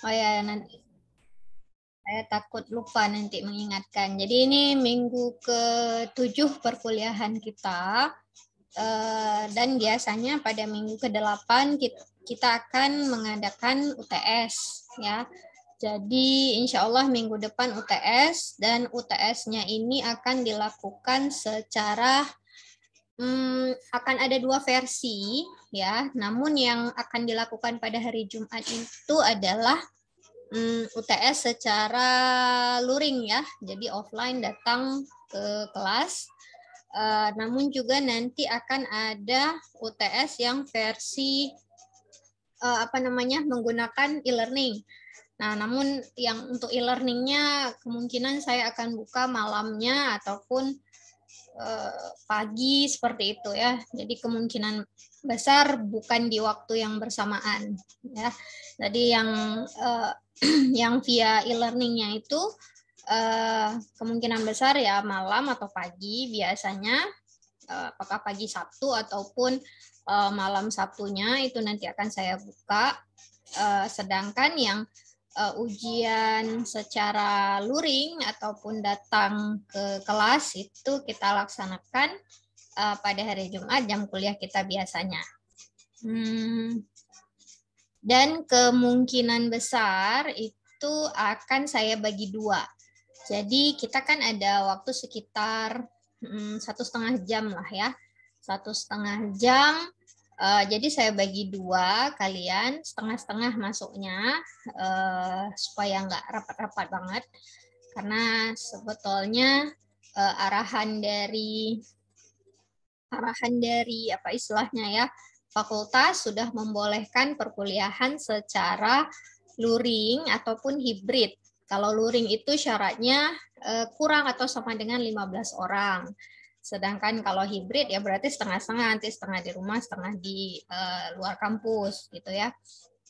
Oh ya, nanti saya takut lupa nanti mengingatkan. Jadi ini minggu ke-7 perkuliahan kita eh, dan biasanya pada minggu ke-8 kita akan mengadakan UTS ya. Jadi insya Allah minggu depan UTS dan UTS-nya ini akan dilakukan secara hmm, akan ada dua versi ya. Namun yang akan dilakukan pada hari Jumat itu adalah hmm, UTS secara luring ya. Jadi offline datang ke kelas. Uh, namun juga nanti akan ada UTS yang versi uh, apa namanya menggunakan e-learning. Nah, namun yang untuk e-learningnya kemungkinan saya akan buka malamnya ataupun Eh, pagi seperti itu ya. Jadi kemungkinan besar bukan di waktu yang bersamaan ya. Jadi yang uh, yang via e-learningnya itu uh, kemungkinan besar ya malam atau pagi biasanya uh, apakah pagi Sabtu ataupun uh, malam Sabtunya itu nanti akan saya buka. Uh, sedangkan yang uh, ujian secara luring ataupun datang ke kelas itu kita laksanakan uh, pada hari Jumat jam kuliah kita biasanya. Hmm. Dan kemungkinan besar itu akan saya bagi dua. Jadi kita kan ada waktu sekitar hmm, satu setengah jam lah ya, satu setengah jam Uh, jadi saya bagi dua kalian setengah-setengah masuknya uh, supaya nggak rapat-rapat banget karena sebetulnya uh, arahan dari arahan dari apa istilahnya ya fakultas sudah membolehkan perkuliahan secara luring ataupun hibrid. Kalau luring itu syaratnya uh, kurang atau sama dengan 15 orang. Sedangkan kalau hybrid ya berarti setengah-setengah, nanti setengah di rumah, setengah di uh, luar kampus gitu ya.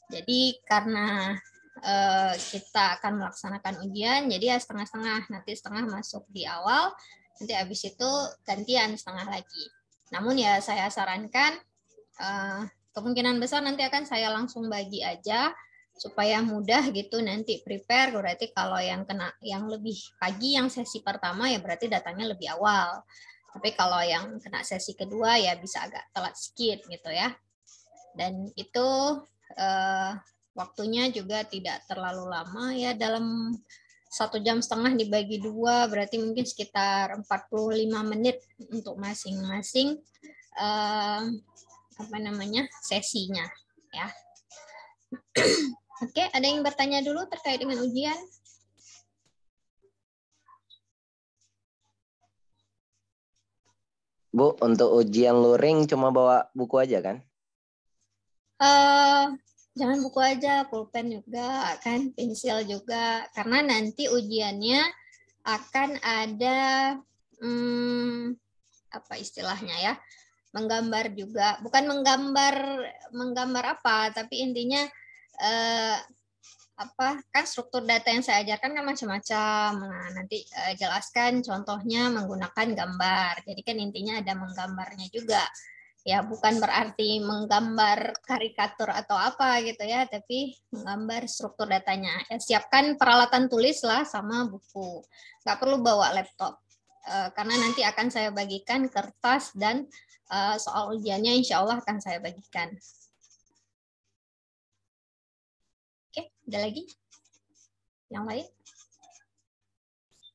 Jadi karena uh, kita akan melaksanakan ujian, jadi ya setengah-setengah, nanti setengah masuk di awal, nanti habis itu gantian setengah lagi. Namun ya saya sarankan uh, kemungkinan besar nanti akan saya langsung bagi aja supaya mudah gitu nanti prepare berarti kalau yang kena yang lebih pagi yang sesi pertama ya berarti datangnya lebih awal tapi kalau yang kena sesi kedua ya bisa agak telat sedikit gitu ya. Dan itu eh, waktunya juga tidak terlalu lama ya dalam satu jam setengah dibagi dua berarti mungkin sekitar 45 menit untuk masing-masing eh, apa namanya sesinya ya. Oke, ada yang bertanya dulu terkait dengan ujian? Bu, untuk ujian luring cuma bawa buku aja kan? Eh, uh, jangan buku aja, pulpen juga, kan pensil juga, karena nanti ujiannya akan ada hmm, apa istilahnya ya? Menggambar juga, bukan menggambar menggambar apa, tapi intinya uh, apa kan struktur data yang saya ajarkan kan macam-macam. Nah, nanti uh, jelaskan contohnya menggunakan gambar. Jadi kan intinya ada menggambarnya juga. Ya, bukan berarti menggambar karikatur atau apa gitu ya, tapi menggambar struktur datanya. Ya, siapkan peralatan tulis lah sama buku. Nggak perlu bawa laptop. Uh, karena nanti akan saya bagikan kertas dan eh, soal ujiannya insya Allah akan saya bagikan. Ada lagi? Yang lain?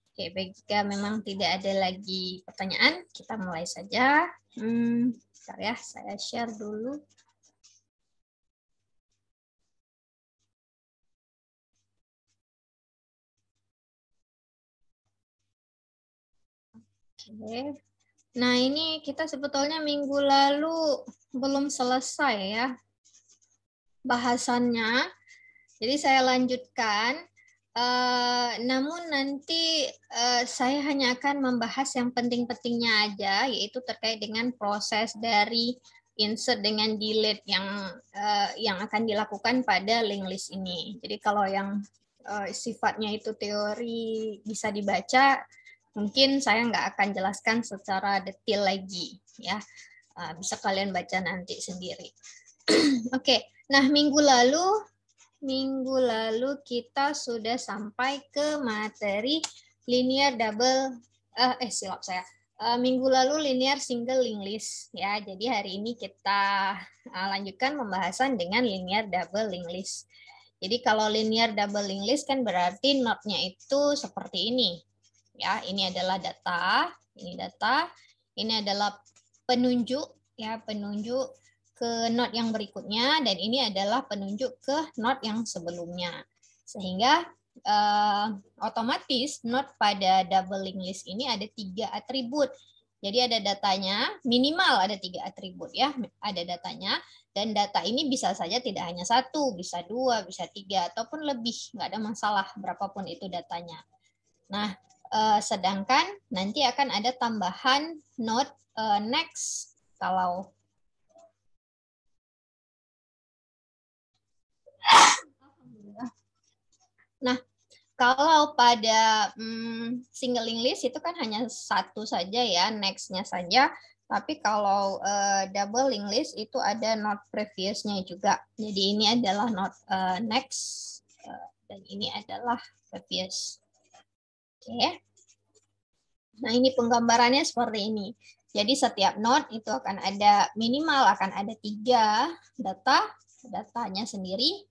Oke, baik. Jika memang tidak ada lagi pertanyaan, kita mulai saja. Hmm, bentar ya, saya share dulu. Oke. Nah, ini kita sebetulnya minggu lalu belum selesai ya bahasannya jadi saya lanjutkan. Uh, namun nanti uh, saya hanya akan membahas yang penting-pentingnya aja, yaitu terkait dengan proses dari insert dengan delete yang uh, yang akan dilakukan pada link list ini. Jadi kalau yang uh, sifatnya itu teori bisa dibaca, mungkin saya nggak akan jelaskan secara detail lagi, ya. Uh, bisa kalian baca nanti sendiri. Oke, okay. nah minggu lalu minggu lalu kita sudah sampai ke materi linear double uh, eh, eh silap saya. Uh, minggu lalu linear single link list ya. Jadi hari ini kita eh, lanjutkan pembahasan dengan linear double link list. Jadi kalau linear double link list kan berarti node-nya itu seperti ini. Ya, ini adalah data, ini data, ini adalah penunjuk ya penunjuk ke node yang berikutnya dan ini adalah penunjuk ke node yang sebelumnya. Sehingga uh, otomatis node pada double link list ini ada tiga atribut. Jadi ada datanya, minimal ada tiga atribut ya, ada datanya. Dan data ini bisa saja tidak hanya satu, bisa dua, bisa tiga, ataupun lebih. Nggak ada masalah berapapun itu datanya. Nah, eh, sedangkan nanti akan ada tambahan node eh, next kalau Nah, kalau pada hmm, single English itu kan hanya satu saja ya, nextnya saja. Tapi kalau uh, double English itu ada not previousnya juga. Jadi ini adalah not uh, next uh, dan ini adalah previous. Oke. Okay. Nah ini penggambarannya seperti ini. Jadi setiap node itu akan ada minimal akan ada tiga data datanya sendiri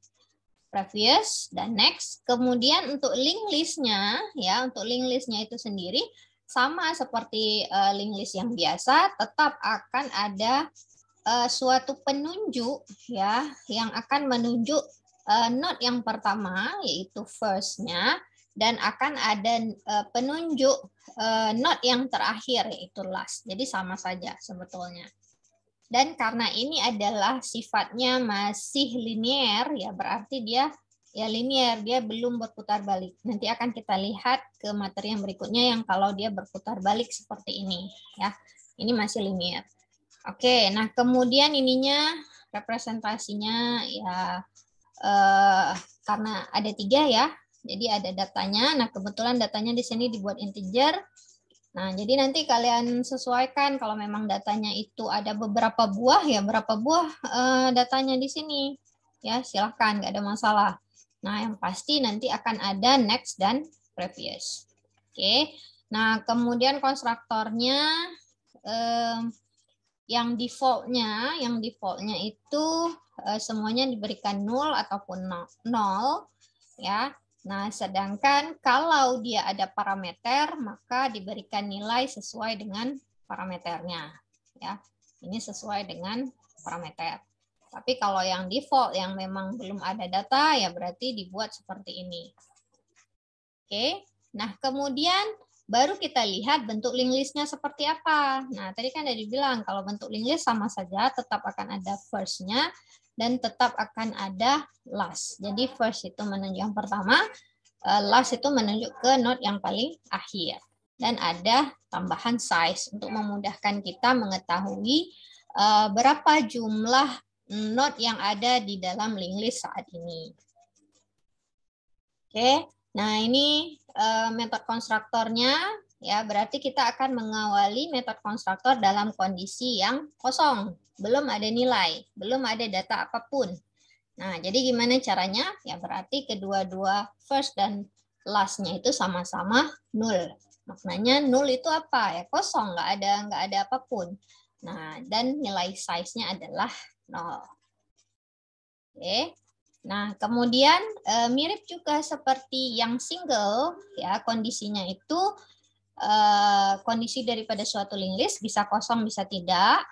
previous dan next. Kemudian untuk link listnya ya, untuk link listnya itu sendiri sama seperti uh, link list yang biasa, tetap akan ada uh, suatu penunjuk ya yang akan menunjuk uh, eh, note yang pertama yaitu firstnya dan akan ada uh, penunjuk uh, note yang terakhir yaitu last. Jadi sama saja sebetulnya. Dan karena ini adalah sifatnya masih linier, ya berarti dia ya linier, dia belum berputar balik. Nanti akan kita lihat ke materi yang berikutnya yang kalau dia berputar balik seperti ini, ya. Ini masih linier. Oke, nah kemudian ininya representasinya ya eh, karena ada tiga ya, jadi ada datanya. Nah kebetulan datanya di sini dibuat integer, Nah, jadi nanti kalian sesuaikan kalau memang datanya itu ada beberapa buah ya, berapa buah uh, datanya di sini. Ya, silahkan, nggak ada masalah. Nah, yang pasti nanti akan ada next dan previous. Oke, okay. nah kemudian konstruktornya eh, yang defaultnya, yang defaultnya itu eh, semuanya diberikan nol ataupun nol, nol ya. Nah, sedangkan kalau dia ada parameter, maka diberikan nilai sesuai dengan parameternya. Ya, ini sesuai dengan parameter. Tapi kalau yang default yang memang belum ada data, ya berarti dibuat seperti ini. Oke, nah kemudian baru kita lihat bentuk link listnya seperti apa. Nah, tadi kan ada dibilang kalau bentuk link list sama saja tetap akan ada first-nya, dan tetap akan ada last. Jadi first itu menunjuk yang pertama, eh, last itu menunjuk ke note yang paling akhir. Dan ada tambahan size untuk memudahkan kita mengetahui eh, berapa jumlah note yang ada di dalam link list saat ini. Oke, nah ini eh, metode konstruktornya ya berarti kita akan mengawali metode konstruktor dalam kondisi yang kosong, belum ada nilai, belum ada data apapun. Nah, jadi gimana caranya? Ya berarti kedua-dua first dan lastnya itu sama-sama nul. Maknanya nul itu apa? Ya kosong, nggak ada nggak ada apapun. Nah, dan nilai size-nya adalah nol. Oke. Nah, kemudian eh, mirip juga seperti yang single, ya kondisinya itu Eh, kondisi daripada suatu link list bisa kosong bisa tidak.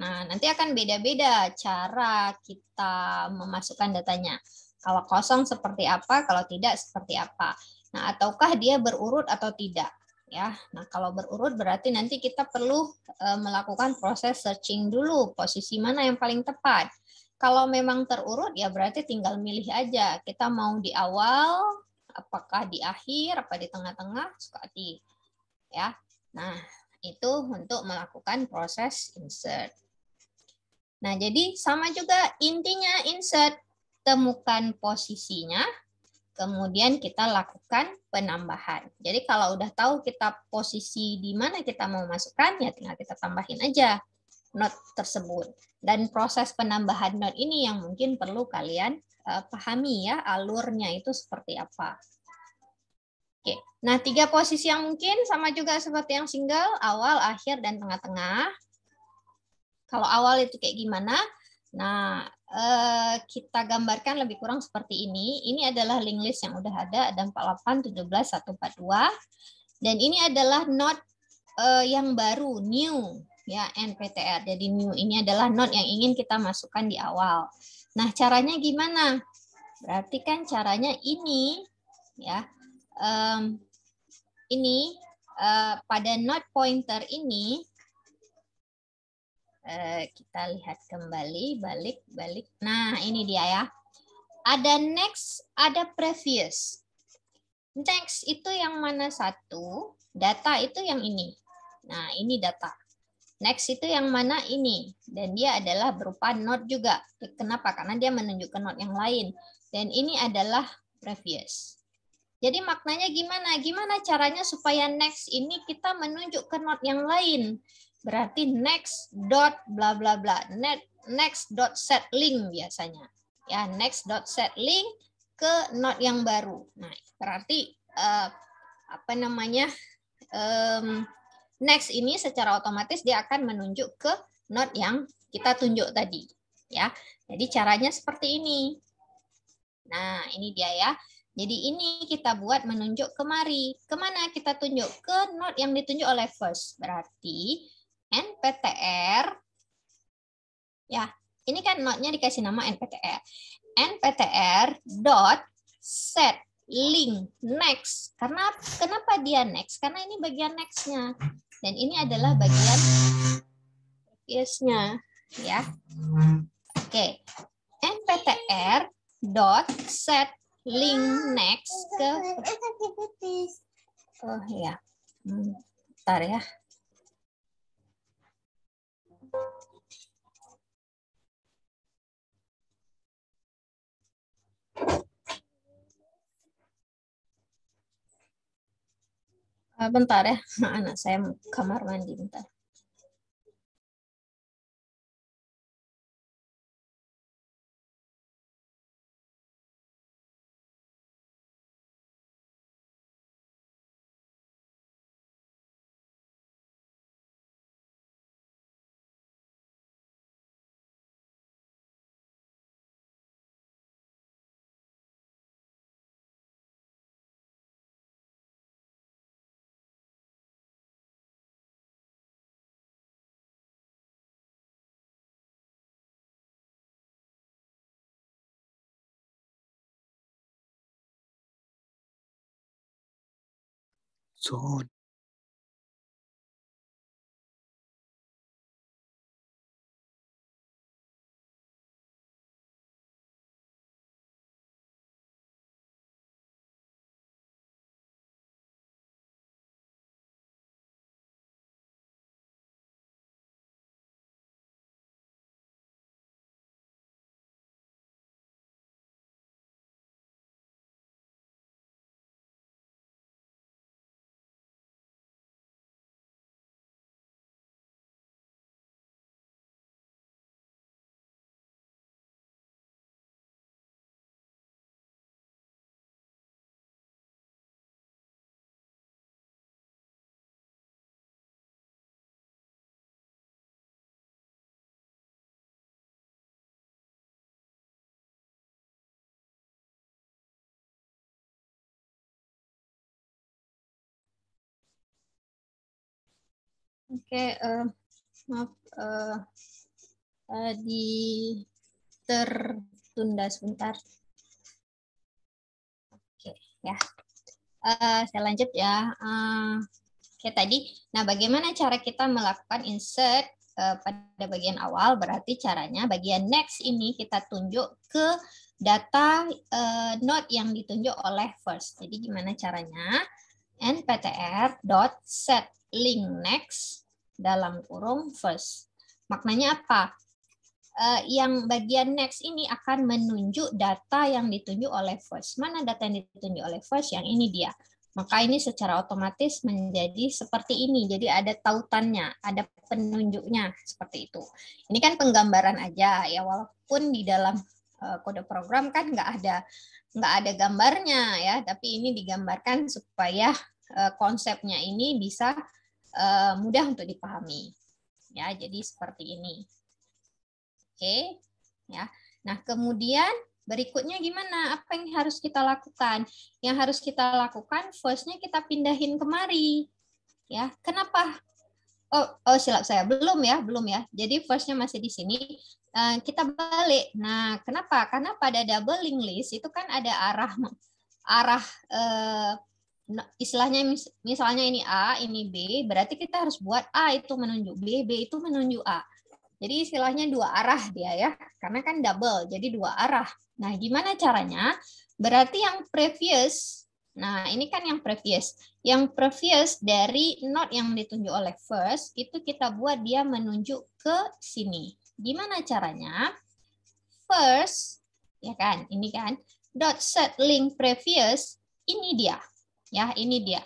Nah, nanti akan beda-beda cara kita memasukkan datanya. Kalau kosong seperti apa, kalau tidak seperti apa. Nah, ataukah dia berurut atau tidak ya. Nah, kalau berurut berarti nanti kita perlu e, melakukan proses searching dulu posisi mana yang paling tepat. Kalau memang terurut ya berarti tinggal milih aja. Kita mau di awal, apakah di akhir, apa di tengah-tengah, suka -tengah ya. Nah, itu untuk melakukan proses insert. Nah, jadi sama juga intinya insert. Temukan posisinya, kemudian kita lakukan penambahan. Jadi kalau udah tahu kita posisi di mana kita mau masukkan, ya tinggal kita tambahin aja node tersebut. Dan proses penambahan node ini yang mungkin perlu kalian uh, pahami ya, alurnya itu seperti apa. Oke, nah tiga posisi yang mungkin sama juga seperti yang single, awal, akhir, dan tengah-tengah. Kalau awal itu kayak gimana? Nah, eh, kita gambarkan lebih kurang seperti ini. Ini adalah link list yang udah ada, ada 48, 17, 142. Dan ini adalah note eh, yang baru, new, ya NPTR. Jadi new ini adalah note yang ingin kita masukkan di awal. Nah, caranya gimana? Berarti kan caranya ini, ya um, ini uh, pada node pointer ini uh, kita lihat kembali balik balik. Nah ini dia ya. Ada next, ada previous. Next itu yang mana satu, data itu yang ini. Nah ini data. Next itu yang mana ini. Dan dia adalah berupa node juga. Kenapa? Karena dia menunjukkan node yang lain. Dan ini adalah previous. Jadi maknanya gimana? Gimana caranya supaya next ini kita menunjuk ke not yang lain? Berarti next dot bla bla bla. next dot set link biasanya. Ya, next dot set link ke not yang baru. Nah, berarti uh, apa namanya? Um, next ini secara otomatis dia akan menunjuk ke not yang kita tunjuk tadi, ya. Jadi caranya seperti ini. Nah, ini dia ya. Jadi ini kita buat menunjuk kemari. Kemana kita tunjuk? Ke node yang ditunjuk oleh first. Berarti NPTR, ya ini kan node-nya dikasih nama NPTR. NPTR dot set link next. Karena kenapa dia next? Karena ini bagian next-nya. Dan ini adalah bagian previous-nya, ya. Oke. Okay. NPTR dot set link next ke oh ya ntar hmm, bentar ya ah, bentar ya anak saya kamar mandi bentar 走。Oke, okay, uh, eh, maaf uh, uh, di tertunda sebentar. Oke, okay, ya. Uh, saya lanjut ya. Uh, Oke okay, tadi, nah bagaimana cara kita melakukan insert uh, pada bagian awal? Berarti caranya bagian next ini kita tunjuk ke data uh, node yang ditunjuk oleh first. Jadi gimana caranya? nptr.set link next dalam kurung first. Maknanya apa? Eh, yang bagian next ini akan menunjuk data yang ditunjuk oleh first. Mana data yang ditunjuk oleh first? Yang ini dia. Maka ini secara otomatis menjadi seperti ini. Jadi ada tautannya, ada penunjuknya seperti itu. Ini kan penggambaran aja ya walaupun di dalam eh, kode program kan nggak ada nggak ada gambarnya ya, tapi ini digambarkan supaya eh, konsepnya ini bisa uh, mudah untuk dipahami. Ya, jadi seperti ini. Oke, ya. Nah, kemudian berikutnya gimana? Apa yang harus kita lakukan? Yang harus kita lakukan, firstnya kita pindahin kemari. Ya, kenapa? Oh, oh silap saya. Belum ya, belum ya. Jadi firstnya masih di sini. Uh, kita balik. Nah, kenapa? Karena pada double link list itu kan ada arah arah uh, Nah, istilahnya misalnya ini A, ini B, berarti kita harus buat A itu menunjuk B, B itu menunjuk A. Jadi istilahnya dua arah dia ya, karena kan double, jadi dua arah. Nah, gimana caranya? Berarti yang previous, nah ini kan yang previous. Yang previous dari not yang ditunjuk oleh first, itu kita buat dia menunjuk ke sini. Gimana caranya? First, ya kan, ini kan, dot set link previous, ini dia Ya, ini dia.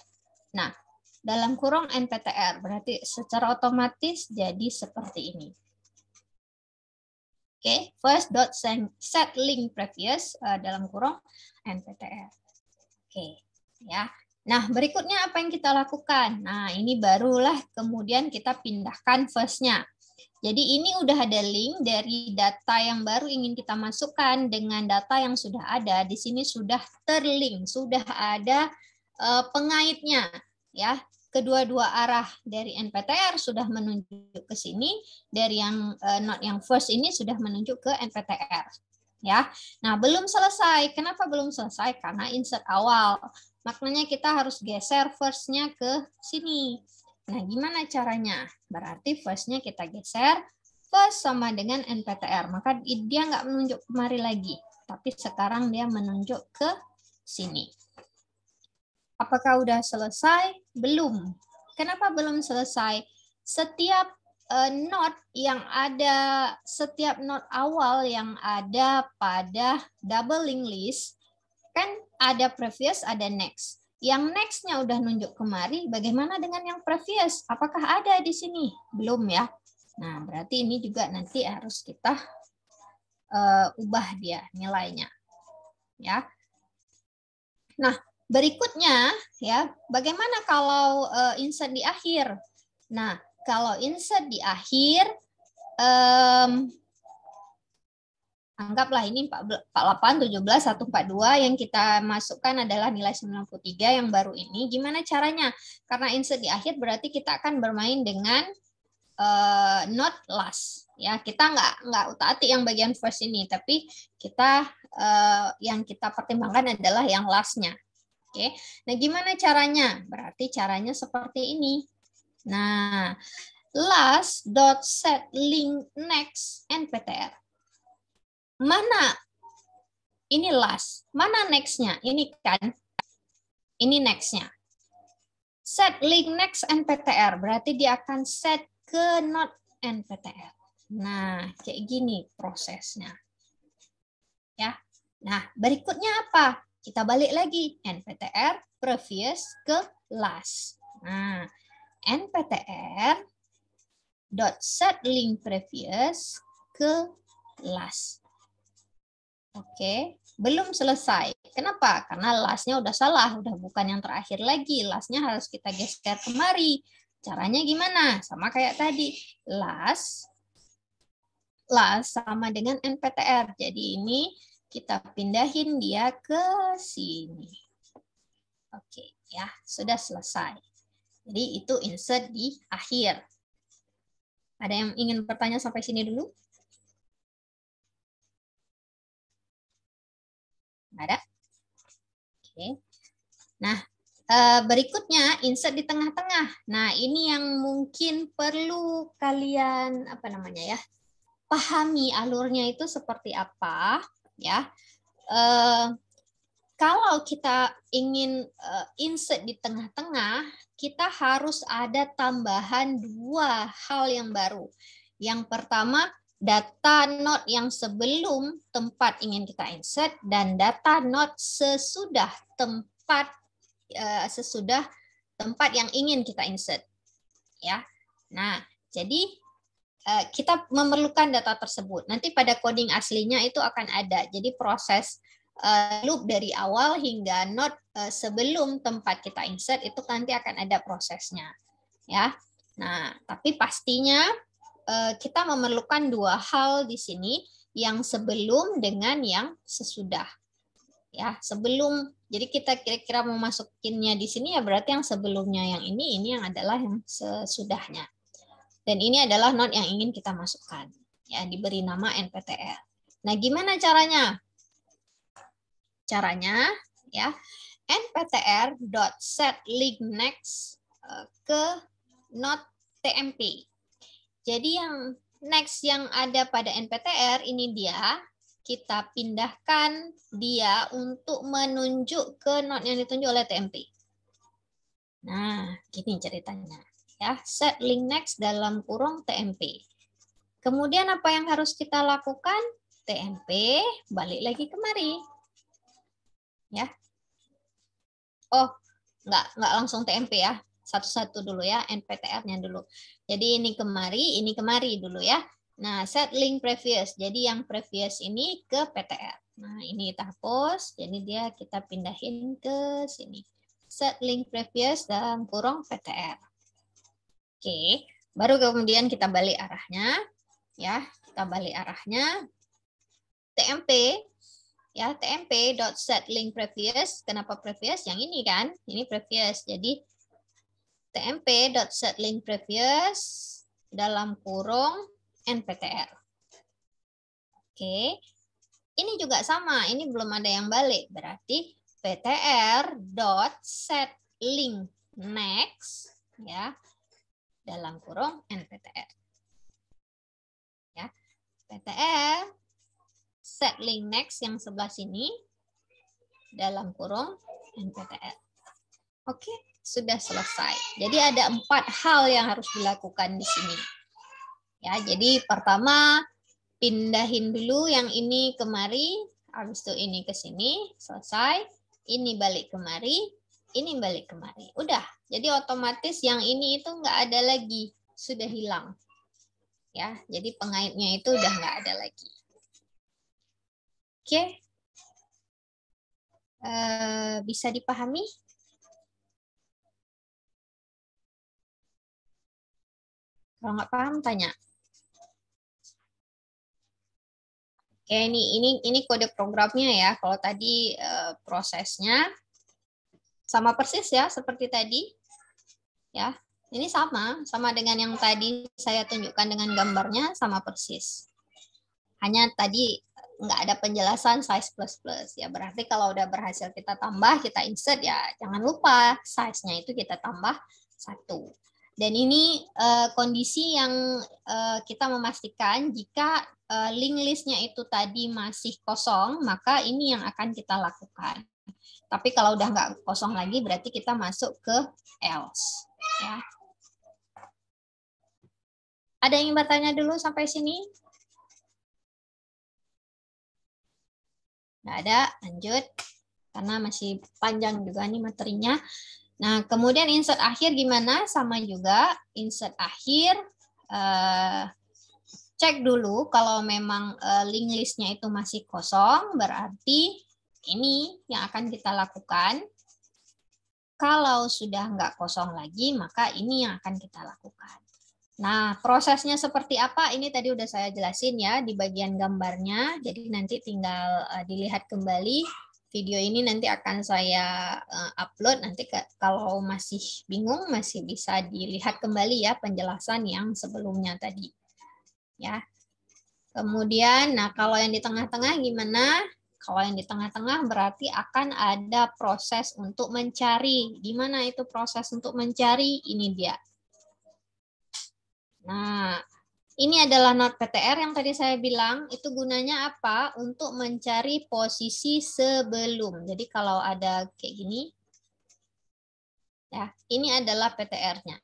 Nah, dalam kurung NPTR berarti secara otomatis jadi seperti ini. Oke, okay, first dot set link previous uh, dalam kurung NPTR. Oke, okay, ya. Nah, berikutnya apa yang kita lakukan? Nah, ini barulah kemudian kita pindahkan firstnya. Jadi ini udah ada link dari data yang baru ingin kita masukkan dengan data yang sudah ada. Di sini sudah terlink, sudah ada Eh, pengaitnya ya kedua-dua arah dari NPTR sudah menunjuk ke sini dari yang uh, not yang first ini sudah menunjuk ke NPTR ya nah belum selesai kenapa belum selesai karena insert awal maknanya kita harus geser firstnya ke sini nah gimana caranya berarti firstnya kita geser first sama dengan NPTR maka dia nggak menunjuk kemari lagi tapi sekarang dia menunjuk ke sini Apakah sudah selesai? Belum. Kenapa belum selesai? Setiap uh, note yang ada, setiap note awal yang ada pada double link list, kan ada previous, ada next. Yang nextnya udah nunjuk kemari, bagaimana dengan yang previous? Apakah ada di sini? Belum ya. Nah, berarti ini juga nanti harus kita uh, ubah dia nilainya. Ya. Nah, Berikutnya ya, bagaimana kalau uh, eh, insert di akhir? Nah, kalau insert di akhir um, anggaplah ini 48 17 142 yang kita masukkan adalah nilai 93 yang baru ini gimana caranya karena insert di akhir berarti kita akan bermain dengan uh, not last ya kita nggak nggak utak yang bagian first ini tapi kita uh, yang kita pertimbangkan adalah yang lastnya Oke. Nah, gimana caranya? Berarti caranya seperti ini. Nah, last dot set link next NPTR. Mana ini last, mana nextnya? Ini kan, ini nextnya. Set link next NPTR berarti dia akan set ke not NPTR. Nah, kayak gini prosesnya. Ya. Nah, berikutnya apa? Kita balik lagi NPTR previous ke last. Nah, NPTR dot set link previous ke last. Oke, okay. belum selesai. Kenapa? Karena lastnya udah salah, udah bukan yang terakhir lagi. Lastnya harus kita geser kemari. Caranya gimana? Sama kayak tadi, last, last sama dengan NPTR. Jadi ini kita pindahin dia ke sini. Oke, ya, sudah selesai. Jadi itu insert di akhir. Ada yang ingin bertanya sampai sini dulu? Ada? Oke. Nah, eh, berikutnya insert di tengah-tengah. Nah, ini yang mungkin perlu kalian apa namanya ya? pahami alurnya itu seperti apa ya. Uh, kalau kita ingin uh, eh, insert di tengah-tengah, kita harus ada tambahan dua hal yang baru. Yang pertama, data not yang sebelum tempat ingin kita insert dan data not sesudah tempat eh, sesudah tempat yang ingin kita insert. Ya. Nah, jadi Eh, kita memerlukan data tersebut. Nanti pada coding aslinya itu akan ada. Jadi proses eh, loop dari awal hingga node eh, sebelum tempat kita insert itu nanti akan ada prosesnya. Ya. Nah, tapi pastinya kita memerlukan dua hal di sini yang sebelum dengan yang sesudah. Ya, sebelum jadi kita kira-kira memasukkannya di sini ya berarti yang sebelumnya yang ini ini yang adalah yang sesudahnya. Dan ini adalah node yang ingin kita masukkan. Ya, diberi nama NPTR. Nah, gimana caranya? Caranya ya link next eh, ke node TMP. Jadi yang next yang ada pada NPTR ini dia kita pindahkan dia untuk menunjuk ke node yang ditunjuk oleh TMP. Nah, gini ceritanya ya set link next dalam kurung TMP. Kemudian apa yang harus kita lakukan? TMP balik lagi kemari. Ya. Oh, nggak nggak langsung TMP ya. Satu-satu dulu ya, NPTR-nya dulu. Jadi ini kemari, ini kemari dulu ya. Nah, set link previous. Jadi yang previous ini ke PTR. Nah, ini kita hapus. Jadi dia kita pindahin ke sini set link previous dalam kurung PTR. Oke, baru kemudian kita balik arahnya. Ya, kita balik arahnya. TMP ya TMP dot set link previous. Kenapa previous? Yang ini kan, ini previous. Jadi TMP dot set link previous dalam kurung NPTR. Oke, ini juga sama. Ini belum ada yang balik. Berarti PTR dot set link next ya dalam kurung NPTR. Ya, PTR set link next yang sebelah sini dalam kurung NPTR. Oke, sudah selesai. Jadi ada empat hal yang harus dilakukan di sini. Ya, jadi pertama pindahin dulu yang ini kemari, habis itu ini ke sini, selesai. Ini balik kemari, ini balik kemari. Udah, jadi otomatis yang ini itu nggak ada lagi, sudah hilang. Ya, jadi pengaitnya itu udah nggak ada lagi. Oke, okay. Eh, bisa dipahami? Kalau nggak paham tanya. Oke, ini ini ini kode programnya ya. Kalau tadi e, prosesnya sama persis ya seperti tadi ya. Ini sama, sama dengan yang tadi saya tunjukkan dengan gambarnya sama persis. Hanya tadi nggak ada penjelasan size plus plus ya berarti kalau udah berhasil kita tambah kita insert ya jangan lupa size-nya itu kita tambah satu dan ini uh, kondisi yang uh, kita memastikan jika uh, link listnya itu tadi masih kosong maka ini yang akan kita lakukan tapi kalau udah nggak kosong lagi berarti kita masuk ke else Ya. Ada yang bertanya dulu sampai sini? Tidak ada, lanjut. Karena masih panjang juga nih materinya. Nah, kemudian insert akhir gimana? Sama juga, insert akhir eh, cek dulu kalau memang eh, link listnya itu masih kosong, berarti ini yang akan kita lakukan. Kalau sudah nggak kosong lagi, maka ini yang akan kita lakukan. Nah, prosesnya seperti apa? Ini tadi udah saya jelasin ya di bagian gambarnya. Jadi nanti tinggal eh, dilihat kembali video ini nanti akan saya eh, upload nanti kalau masih bingung masih bisa dilihat kembali ya penjelasan yang sebelumnya tadi. Ya. Kemudian nah kalau yang di tengah-tengah gimana? Kalau yang di tengah-tengah berarti akan ada proses untuk mencari. Gimana itu proses untuk mencari? Ini dia. Nah, ini adalah not PTR yang tadi saya bilang, itu gunanya apa? Untuk mencari posisi sebelum. Jadi kalau ada kayak gini, ya ini adalah PTR-nya.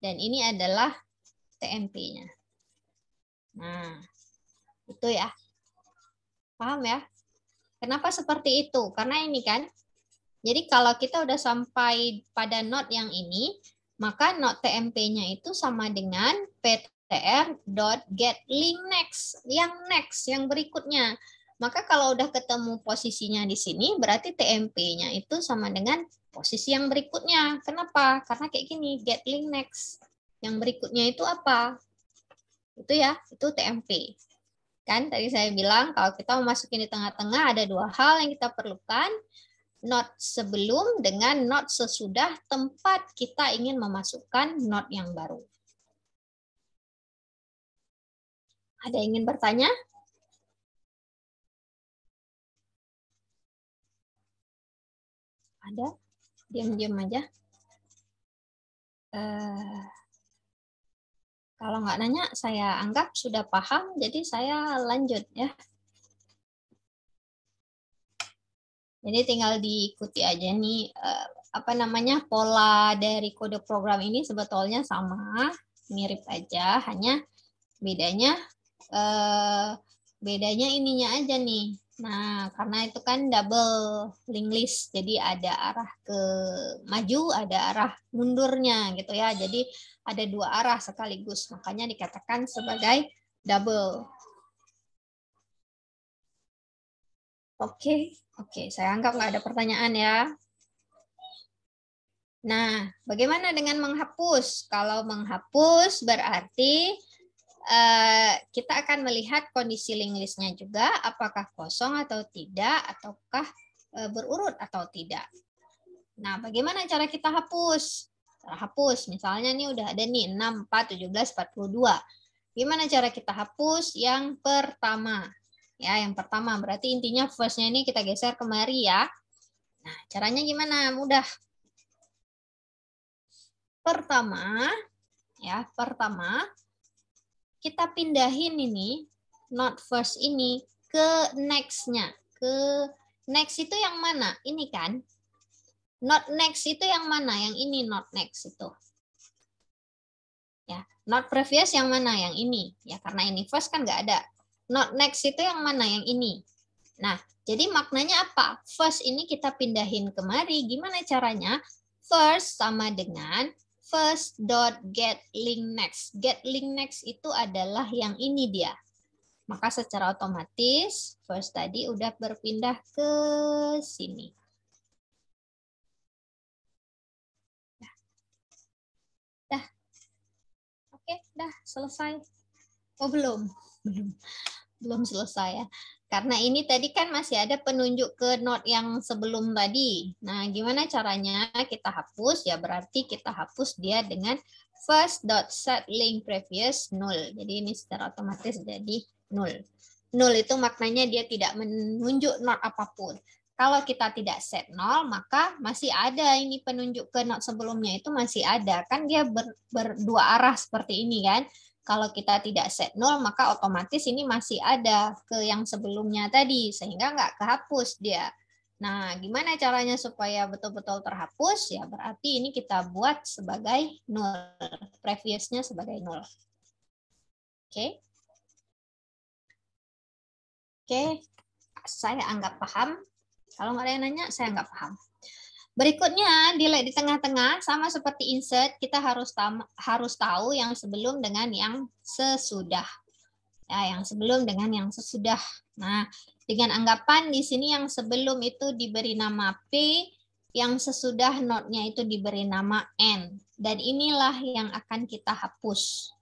Dan ini adalah TMP-nya. Nah, itu ya. Paham ya? Kenapa seperti itu? Karena ini kan, jadi kalau kita udah sampai pada node yang ini, maka node TMP-nya itu sama dengan ptr.getLink next, yang next, yang berikutnya. Maka kalau udah ketemu posisinya di sini, berarti TMP-nya itu sama dengan posisi yang berikutnya. Kenapa? Karena kayak gini, getLink next. Yang berikutnya itu apa? Itu ya, itu TMP. Kan tadi saya bilang kalau kita mau di tengah-tengah ada dua hal yang kita perlukan, not sebelum dengan not sesudah tempat kita ingin memasukkan not yang baru. Ada yang ingin bertanya? Ada? Diam-diam aja. Eh, kalau nggak nanya, saya anggap sudah paham, jadi saya lanjut ya. Jadi tinggal diikuti aja nih, eh, apa namanya, pola dari kode program ini sebetulnya sama, mirip aja, hanya bedanya eh, bedanya ininya aja nih. Nah, karena itu kan double link list, jadi ada arah ke maju, ada arah mundurnya gitu ya. Jadi ada dua arah sekaligus, makanya dikatakan sebagai double. Oke, okay. oke, okay. saya anggap nggak ada pertanyaan ya. Nah, bagaimana dengan menghapus? Kalau menghapus berarti eh, kita akan melihat kondisi link listnya juga, apakah kosong atau tidak, ataukah eh, berurut atau tidak. Nah, bagaimana cara kita hapus? Eh, hapus. Misalnya nih udah ada nih 6, 4, 17, 42. Gimana cara kita hapus? Yang pertama. Ya, yang pertama berarti intinya first-nya ini kita geser kemari ya. Nah, caranya gimana? Mudah. Pertama, ya, pertama kita pindahin ini not first ini ke next-nya. Ke next itu yang mana? Ini kan Not next itu yang mana? Yang ini not next itu. Ya, not previous yang mana? Yang ini. Ya, karena ini first kan nggak ada. Not next itu yang mana? Yang ini. Nah, jadi maknanya apa? First ini kita pindahin kemari. Gimana caranya? First sama dengan first dot get link next. Get link next itu adalah yang ini dia. Maka secara otomatis first tadi udah berpindah ke sini. sudah selesai. Oh belum, belum, belum selesai ya. Karena ini tadi kan masih ada penunjuk ke note yang sebelum tadi. Nah, gimana caranya kita hapus? Ya berarti kita hapus dia dengan first dot set link previous null. Jadi ini secara otomatis jadi null. Null itu maknanya dia tidak menunjuk note apapun. Kalau kita tidak set nol, maka masih ada ini penunjuk ke not sebelumnya itu masih ada. Kan dia ber, berdua arah seperti ini kan. Kalau kita tidak set nol, maka otomatis ini masih ada ke yang sebelumnya tadi, sehingga nggak kehapus dia. Nah, gimana caranya supaya betul-betul terhapus? Ya, berarti ini kita buat sebagai nol, previousnya sebagai nol. Oke. Okay. Oke, okay. saya anggap paham. Kalau nggak ada yang nanya, saya nggak paham. Berikutnya, delay di tengah-tengah sama seperti insert, kita harus tam harus tahu yang sebelum dengan yang sesudah. Ya, yang sebelum dengan yang sesudah. Nah, dengan anggapan di sini yang sebelum itu diberi nama P, yang sesudah notnya itu diberi nama N. Dan inilah yang akan kita hapus.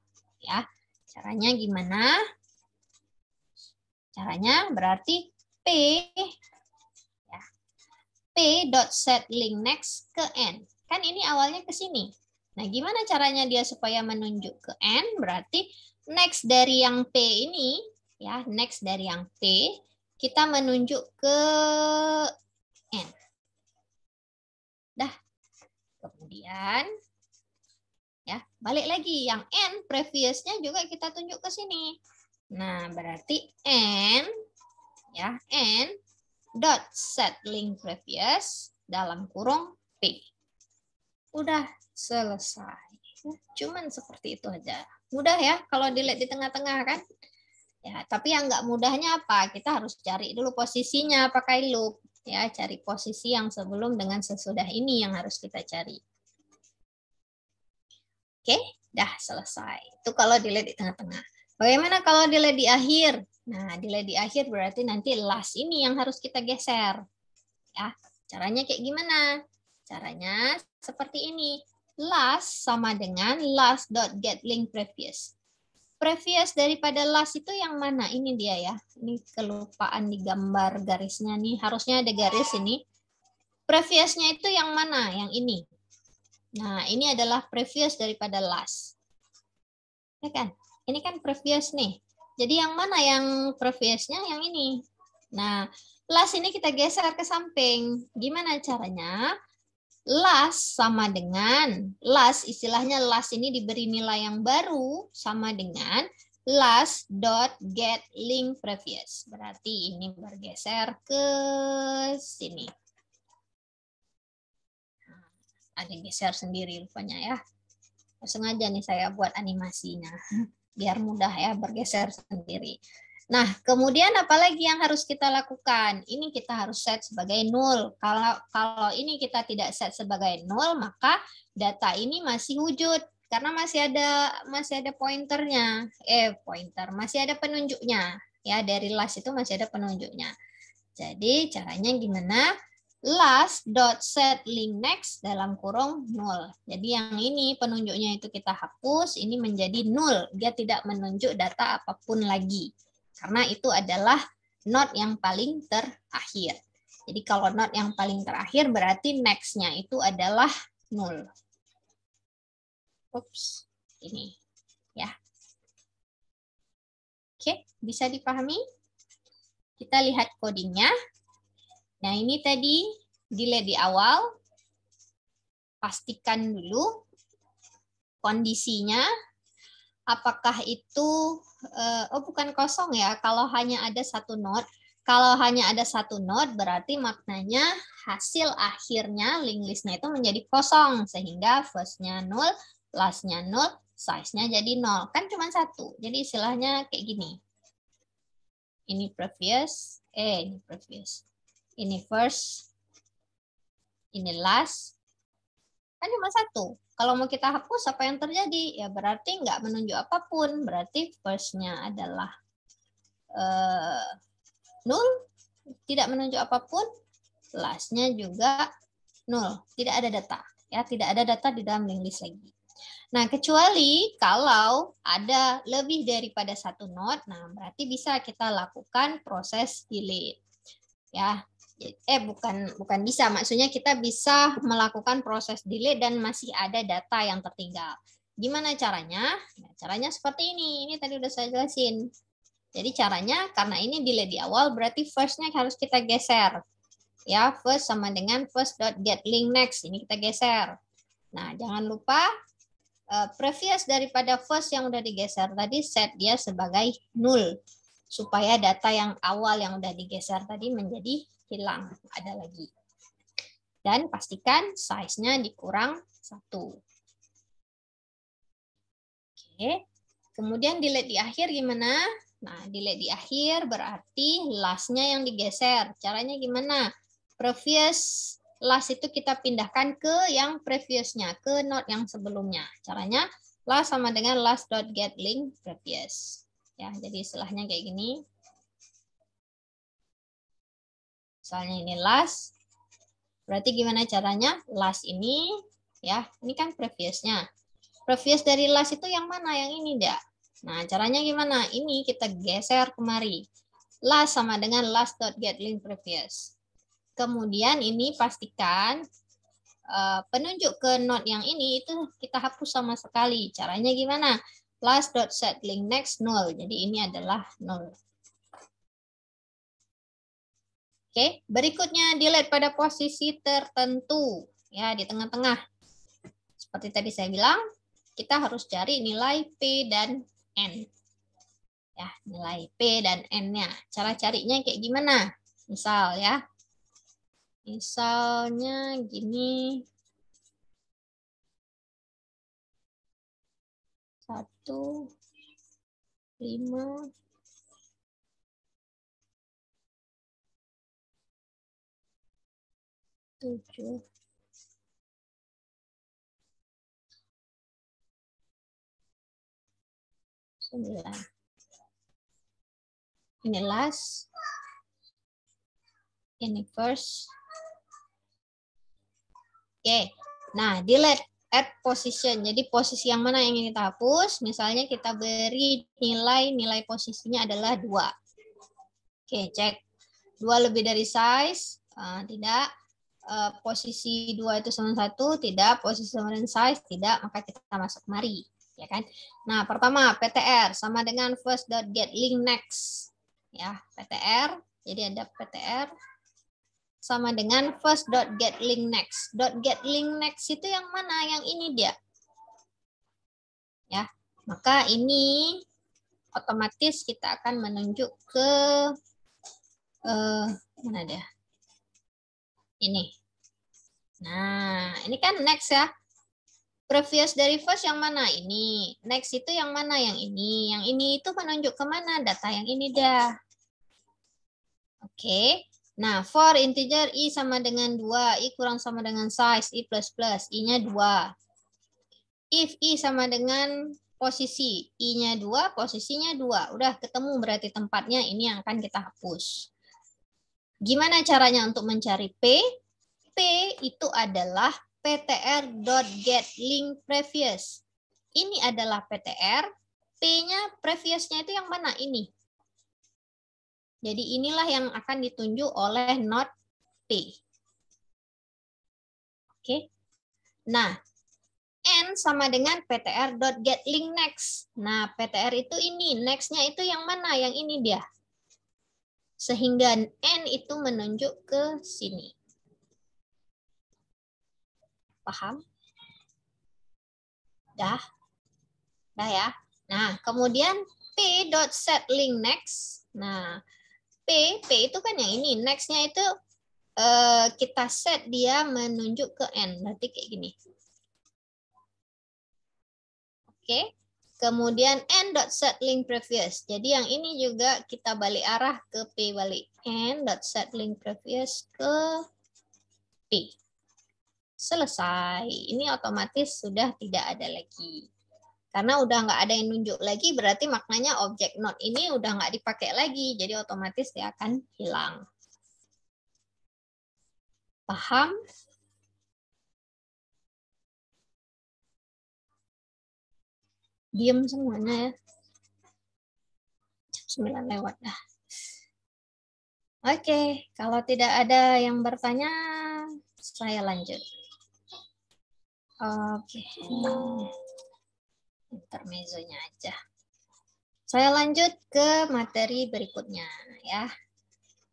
Ya, caranya gimana? Caranya berarti P link next ke n. Kan ini awalnya ke sini. Nah, gimana caranya dia supaya menunjuk ke n? Berarti next dari yang p ini, ya next dari yang p, kita menunjuk ke n. Dah. Kemudian ya, balik lagi yang n previousnya juga kita tunjuk ke sini. Nah, berarti n ya, n dot set link previous dalam kurung P. Udah selesai. Ya, cuman seperti itu aja. Mudah ya kalau dilihat di tengah-tengah kan? Ya, tapi yang nggak mudahnya apa? Kita harus cari dulu posisinya pakai loop. Ya, cari posisi yang sebelum dengan sesudah ini yang harus kita cari. Oke, dah selesai. Itu kalau dilihat di tengah-tengah. Bagaimana kalau delay di akhir? Nah, delay di akhir berarti nanti last ini yang harus kita geser. Ya, caranya kayak gimana? Caranya seperti ini. Last sama dengan last dot get link previous. Previous daripada last itu yang mana? Ini dia ya. Ini kelupaan di gambar garisnya nih. Harusnya ada garis ini. Previousnya itu yang mana? Yang ini. Nah, ini adalah previous daripada last. Ya kan? ini kan previous nih. Jadi yang mana yang previousnya yang ini. Nah, last ini kita geser ke samping. Gimana caranya? Last sama dengan, last istilahnya last ini diberi nilai yang baru sama dengan last dot get link previous. Berarti ini bergeser ke sini. Nah, ada geser sendiri rupanya ya. Sengaja nih saya buat animasinya biar mudah ya bergeser sendiri. Nah, kemudian apalagi yang harus kita lakukan? Ini kita harus set sebagai nol. Kalau kalau ini kita tidak set sebagai nol, maka data ini masih wujud karena masih ada masih ada pointernya. Eh, pointer, masih ada penunjuknya. Ya, dari last itu masih ada penunjuknya. Jadi, caranya gimana? last dot set link next dalam kurung nol. Jadi yang ini penunjuknya itu kita hapus, ini menjadi nol. Dia tidak menunjuk data apapun lagi. Karena itu adalah node yang paling terakhir. Jadi kalau node yang paling terakhir berarti next-nya itu adalah nol. Oops, ini ya. Oke, bisa dipahami? Kita lihat codingnya. Nah, ini tadi dilihat di awal. Pastikan dulu kondisinya. Apakah itu, eh, oh bukan kosong ya, kalau hanya ada satu node Kalau hanya ada satu node berarti maknanya hasil akhirnya link listnya itu menjadi kosong. Sehingga first firstnya nol, last-nya nol, size-nya jadi nol. Kan cuma satu, jadi istilahnya kayak gini. Ini previous, eh ini previous ini first, ini last. Kan cuma satu. Kalau mau kita hapus apa yang terjadi? Ya berarti nggak menunjuk apapun. Berarti first-nya adalah uh, eh, nul, tidak menunjuk apapun. Last-nya juga nul, tidak ada data. Ya, tidak ada data di dalam link list lagi. Nah, kecuali kalau ada lebih daripada satu node, nah berarti bisa kita lakukan proses delete. Ya, eh bukan bukan bisa maksudnya kita bisa melakukan proses delay dan masih ada data yang tertinggal gimana caranya nah, caranya seperti ini ini tadi udah saya jelasin jadi caranya karena ini delay di awal berarti firstnya harus kita geser ya first sama dengan first dot get link next ini kita geser nah jangan lupa eh, previous daripada first yang udah digeser tadi set dia sebagai null supaya data yang awal yang udah digeser tadi menjadi hilang, ada lagi. Dan pastikan size-nya dikurang satu. Oke, kemudian delete di akhir gimana? Nah, delete di akhir berarti last-nya yang digeser. Caranya gimana? Previous last itu kita pindahkan ke yang previous-nya, ke node yang sebelumnya. Caranya last sama dengan last dot get link previous ya jadi istilahnya kayak gini soalnya ini las berarti gimana caranya las ini ya ini kan previousnya previous dari las itu yang mana yang ini enggak nah caranya gimana ini kita geser kemari las sama dengan dot get link previous kemudian ini pastikan eh, penunjuk ke node yang ini itu kita hapus sama sekali. Caranya gimana? plus dot set link next 0. Jadi ini adalah 0. Oke, berikutnya delete pada posisi tertentu ya di tengah-tengah. Seperti tadi saya bilang, kita harus cari nilai P dan N. Ya, nilai P dan N-nya. Cara carinya kayak gimana? Misal ya. Misalnya gini, satu lima tujuh sembilan ini last ini first oke okay. nah delete add position. Jadi posisi yang mana yang ingin kita hapus? Misalnya kita beri nilai nilai posisinya adalah dua. Oke, cek dua lebih dari size uh, tidak uh, posisi dua itu sama satu tidak posisi sama dengan size tidak maka kita masuk mari ya kan. Nah pertama PTR sama dengan first dot get link next ya PTR jadi ada PTR sama dengan first dot get link next. Dot get link next itu yang mana? Yang ini dia. Ya, maka ini otomatis kita akan menunjuk ke uh, mana dia? Ini. Nah, ini kan next ya. Previous dari first yang mana? Ini. Next itu yang mana? Yang ini. Yang ini itu menunjuk ke mana? Data yang ini dah. Oke. Okay. Nah, for integer i sama dengan 2, i kurang sama dengan size, i++, plus plus i-nya 2. If i sama dengan posisi, i-nya 2, posisinya 2. Udah ketemu berarti tempatnya, ini yang akan kita hapus. Gimana caranya untuk mencari p? P itu adalah ptr.getLinkPrevious. Ini adalah ptr, p-nya previous-nya itu yang mana? Ini, jadi inilah yang akan ditunjuk oleh not P. Oke. Nah, N sama dengan PTR dot get link next. Nah, PTR itu ini, next-nya itu yang mana? Yang ini dia. Sehingga N itu menunjuk ke sini. Paham? Dah? Dah ya? Nah, kemudian P dot set link next. Nah, P, itu kan yang ini. Next-nya itu eh, kita set dia menunjuk ke N. Berarti kayak gini. Oke. Kemudian N.set link previous. Jadi yang ini juga kita balik arah ke P balik. N.set link previous ke P. Selesai. Ini otomatis sudah tidak ada lagi. Karena udah nggak ada yang nunjuk lagi, berarti maknanya objek not ini udah nggak dipakai lagi, jadi otomatis dia akan hilang. Paham? Diam semuanya ya. Jam 9 lewat dah. Oke, kalau tidak ada yang bertanya, saya lanjut. Oke. Okay intermezzonya aja. Saya lanjut ke materi berikutnya ya.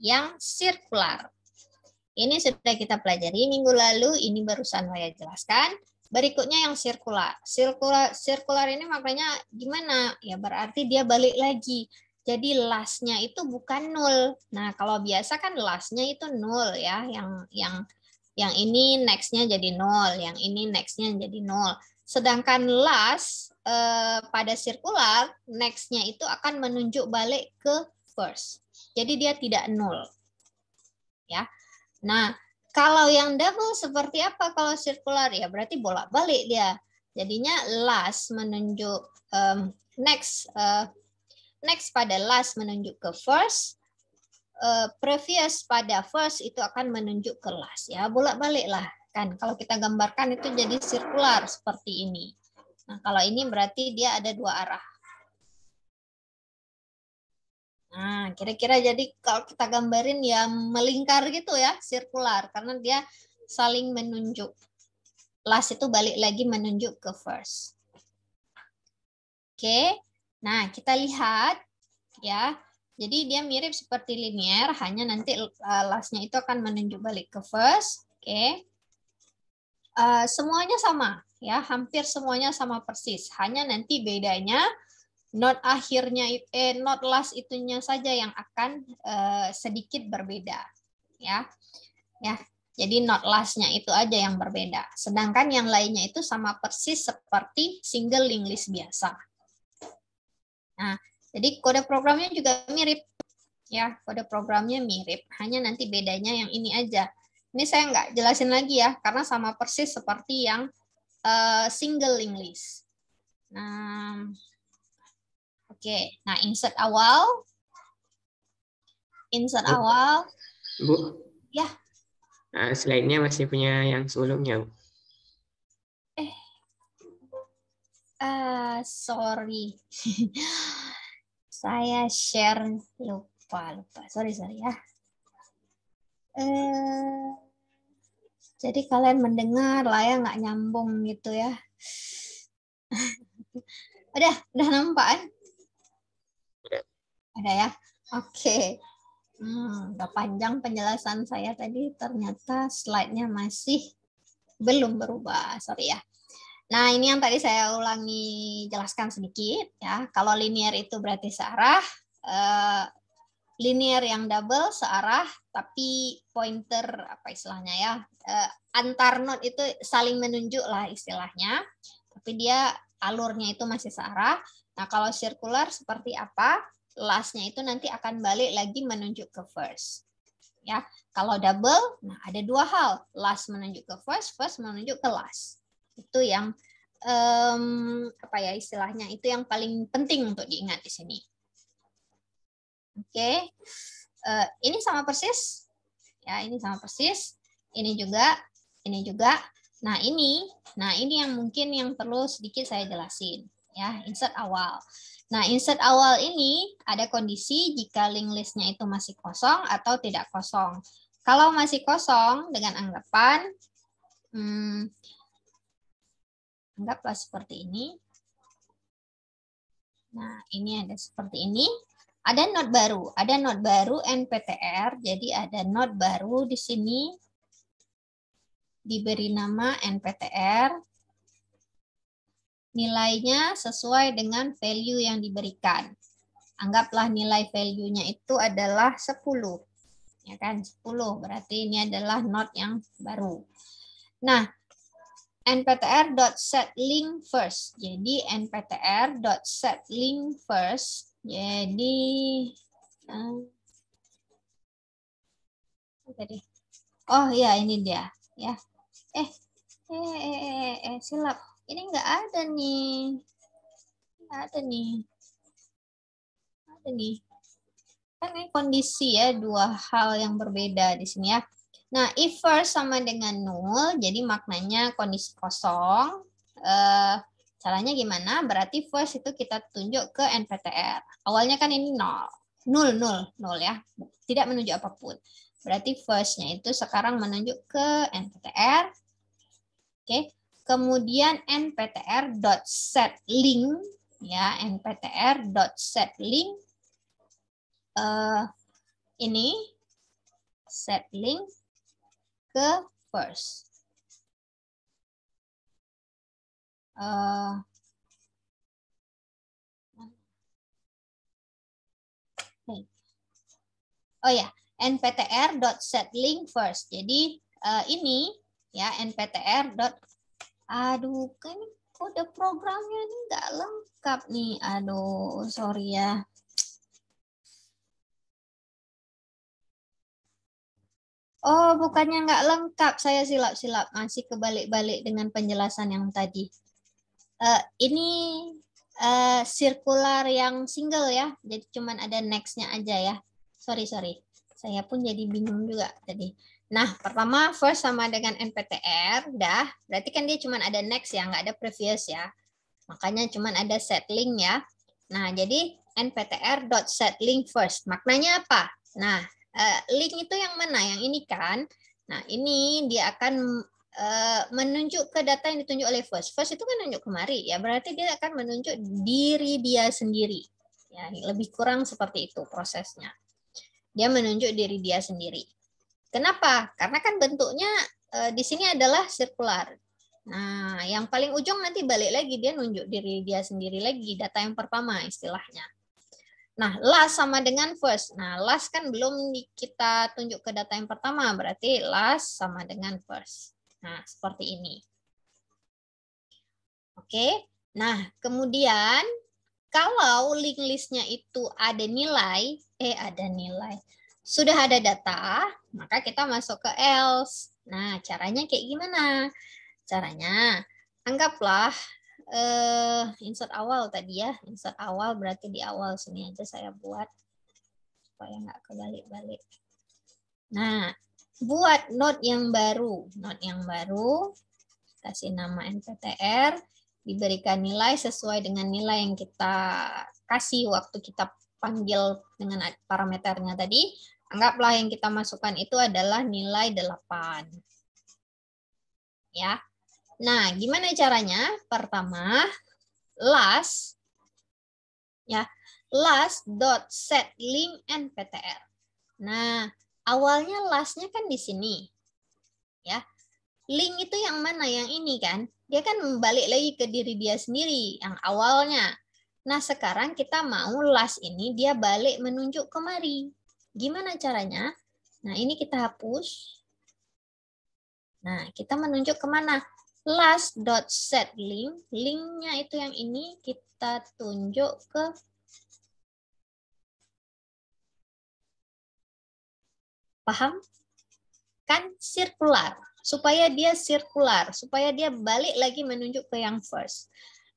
Yang circular. Ini sudah kita pelajari minggu lalu, ini barusan saya jelaskan. Berikutnya yang circular, circular sirkular ini maknanya gimana? Ya berarti dia balik lagi. Jadi lasnya itu bukan nol. Nah, kalau biasa kan lasnya itu nol ya, yang yang yang ini nextnya jadi nol, yang ini nextnya jadi nol. Sedangkan las Eh, pada sirkular nextnya itu akan menunjuk balik ke first. Jadi dia tidak nol. Ya. Nah, kalau yang double seperti apa kalau sirkular ya berarti bolak-balik dia. Jadinya last menunjuk um, next uh, next pada last menunjuk ke first uh, previous pada first itu akan menunjuk ke last ya bolak-balik lah kan kalau kita gambarkan itu jadi sirkular seperti ini Nah, kalau ini berarti dia ada dua arah. Nah, kira-kira jadi kalau kita gambarin ya melingkar gitu ya, sirkular. Karena dia saling menunjuk. Last itu balik lagi menunjuk ke first. Oke, nah kita lihat ya. Jadi dia mirip seperti linear, hanya nanti eh, lastnya itu akan menunjuk balik ke first. Oke. Uh, semuanya sama ya hampir semuanya sama persis. Hanya nanti bedanya not akhirnya eh not last itunya saja yang akan eh, sedikit berbeda ya. Ya. Jadi not lastnya itu aja yang berbeda. Sedangkan yang lainnya itu sama persis seperti single English biasa. Nah, jadi kode programnya juga mirip. Ya, kode programnya mirip. Hanya nanti bedanya yang ini aja. Ini saya nggak jelasin lagi ya, karena sama persis seperti yang Eh, single English. Um, Oke, okay. nah insert awal. Insert Bu, awal. Bu. Ya. Uh, Selainnya masih punya yang sebelumnya, Bu. Eh. Uh, sorry. Saya share lupa lupa. Sorry sorry ya. Eh uh, jadi kalian mendengar lah ya nggak nyambung gitu ya. udah, udah nampak kan? Udah. Ada ya. Oke. Okay. Hmm, panjang penjelasan saya tadi ternyata slide-nya masih belum berubah. Sorry ya. Nah, ini yang tadi saya ulangi jelaskan sedikit ya. Kalau linear itu berarti searah, eh, linear yang double searah tapi pointer apa istilahnya ya eh, antar node itu saling menunjuk lah istilahnya tapi dia alurnya itu masih searah nah kalau circular seperti apa lastnya itu nanti akan balik lagi menunjuk ke first ya kalau double nah ada dua hal last menunjuk ke first first menunjuk ke last itu yang um, apa ya istilahnya itu yang paling penting untuk diingat di sini Oke, okay. uh, eh, ini sama persis. Ya, ini sama persis. Ini juga, ini juga. Nah ini, nah ini yang mungkin yang perlu sedikit saya jelasin. Ya, insert awal. Nah, insert awal ini ada kondisi jika link listnya itu masih kosong atau tidak kosong. Kalau masih kosong dengan anggapan, hmm, anggaplah seperti ini. Nah, ini ada seperti ini ada not baru, ada not baru NPTR, jadi ada not baru di sini diberi nama NPTR. Nilainya sesuai dengan value yang diberikan. Anggaplah nilai value-nya itu adalah 10. Ya kan, 10 berarti ini adalah not yang baru. Nah, nptr.setlink first. Jadi nptr.setlink first jadi uh, tadi. Oh ya ini dia ya. Eh eh, eh eh eh, eh, eh silap. Ini nggak ada nih. Nggak ada nih. ada nih. Kan ini kondisi ya dua hal yang berbeda di sini ya. Nah, if first sama dengan null, jadi maknanya kondisi kosong. Uh, Caranya gimana? Berarti first itu kita tunjuk ke NPTR. Awalnya kan ini nol, nol, nol, nol ya, tidak menunjuk apapun. Berarti first-nya itu sekarang menunjuk ke NPTR. Oke, kemudian NPTR dot set link ya, NPTR dot set link uh, ini set link ke first. Eh, oh ya yeah. nptr dot set link first jadi uh, ini ya nptr dot aduh kan kode programnya ini nggak lengkap nih aduh sorry ya Oh, bukannya nggak lengkap. Saya silap-silap. Masih kebalik-balik dengan penjelasan yang tadi uh, ini uh, eh, circular yang single ya, jadi cuman ada next-nya aja ya. Sorry, sorry. Saya pun jadi bingung juga tadi. Nah, pertama first sama dengan NPTR, dah. Berarti kan dia cuman ada next ya, nggak ada previous ya. Makanya cuman ada settling ya. Nah, jadi NPTR dot settling first. Maknanya apa? Nah, eh, link itu yang mana? Yang ini kan. Nah, ini dia akan Eh, menunjuk ke data yang ditunjuk oleh first. First itu kan menunjuk kemari ya, berarti dia akan menunjuk diri dia sendiri. Ya, lebih kurang seperti itu prosesnya. Dia menunjuk diri dia sendiri. Kenapa? Karena kan bentuknya e, di sini adalah sirkular. Nah, yang paling ujung nanti balik lagi dia nunjuk diri dia sendiri lagi, data yang pertama istilahnya. Nah, last sama dengan first. Nah, last kan belum kita tunjuk ke data yang pertama, berarti last sama dengan first. Nah, seperti ini. Oke, nah kemudian kalau link listnya itu ada nilai, eh ada nilai, sudah ada data, maka kita masuk ke else. Nah, caranya kayak gimana? Caranya, anggaplah eh, insert awal tadi ya, insert awal berarti di awal sini aja saya buat supaya nggak kebalik-balik. Nah, buat note yang baru. Note yang baru, kasih nama NPTR, diberikan nilai sesuai dengan nilai yang kita kasih waktu kita panggil dengan parameternya tadi. Anggaplah yang kita masukkan itu adalah nilai 8. Ya. Nah, gimana caranya? Pertama, last ya, last dot set link NPTR. Nah, awalnya lastnya kan di sini. Ya. Link itu yang mana? Yang ini kan. Dia kan balik lagi ke diri dia sendiri yang awalnya. Nah, sekarang kita mau last ini dia balik menunjuk kemari. Gimana caranya? Nah, ini kita hapus. Nah, kita menunjuk kemana? set link. Linknya itu yang ini kita tunjuk ke Paham? Kan sirkular, supaya dia sirkular, supaya dia balik lagi menunjuk ke yang first.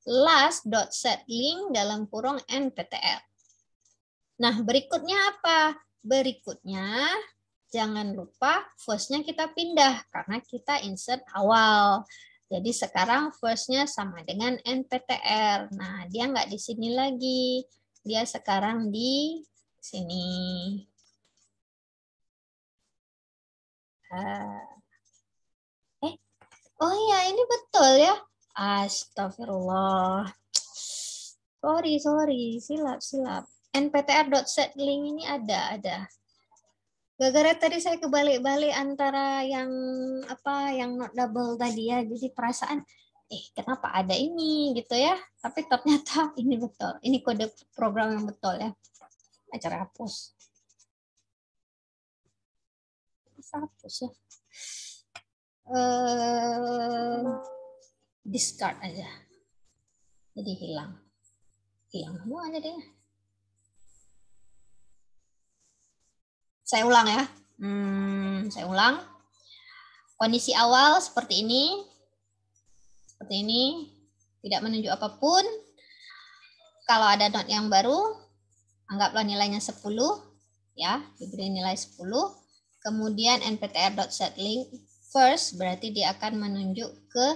Last dot set link dalam kurung NPTL. Nah, berikutnya apa? Berikutnya jangan lupa firstnya kita pindah karena kita insert awal. Jadi sekarang firstnya sama dengan NPTR. Nah, dia nggak di sini lagi. Dia sekarang di sini. Eh, oh iya ini betul ya. Astagfirullah. Sorry, sorry. Silap, silap. nptr.setlink ini ada, ada. Gara-gara tadi saya kebalik-balik antara yang apa yang not double tadi ya. Jadi perasaan eh kenapa ada ini gitu ya. Tapi ternyata ini betul. Ini kode program yang betul ya. Acara hapus. hapus ya uh, discard aja jadi hilang hilang semua aja deh saya ulang ya hmm, saya ulang kondisi awal seperti ini seperti ini tidak menunjuk apapun kalau ada not yang baru anggaplah nilainya 10 ya diberi nilai 10 kemudian nptr.setLink first berarti dia akan menunjuk ke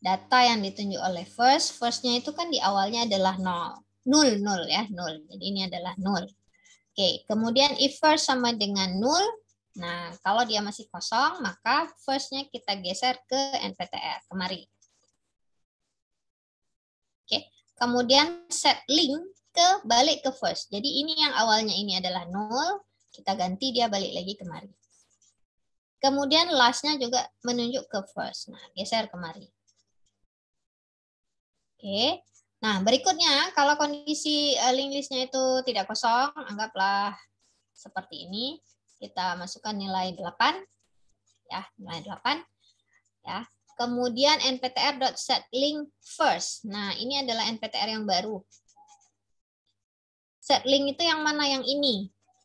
data yang ditunjuk oleh first. Firstnya itu kan di awalnya adalah nol, nol nol ya, nol Jadi ini adalah nol Oke, kemudian if first sama dengan nol nah kalau dia masih kosong maka firstnya kita geser ke nptr kemari. Oke, kemudian set link ke balik ke first. Jadi ini yang awalnya ini adalah nol, kita ganti dia balik lagi kemari. Kemudian lastnya juga menunjuk ke first. Nah, geser kemari. Oke. Nah, berikutnya kalau kondisi eh, link listnya itu tidak kosong, anggaplah seperti ini. Kita masukkan nilai 8. Ya, nilai 8. Ya. Kemudian set link first. Nah, ini adalah nptr yang baru. Set link itu yang mana? Yang ini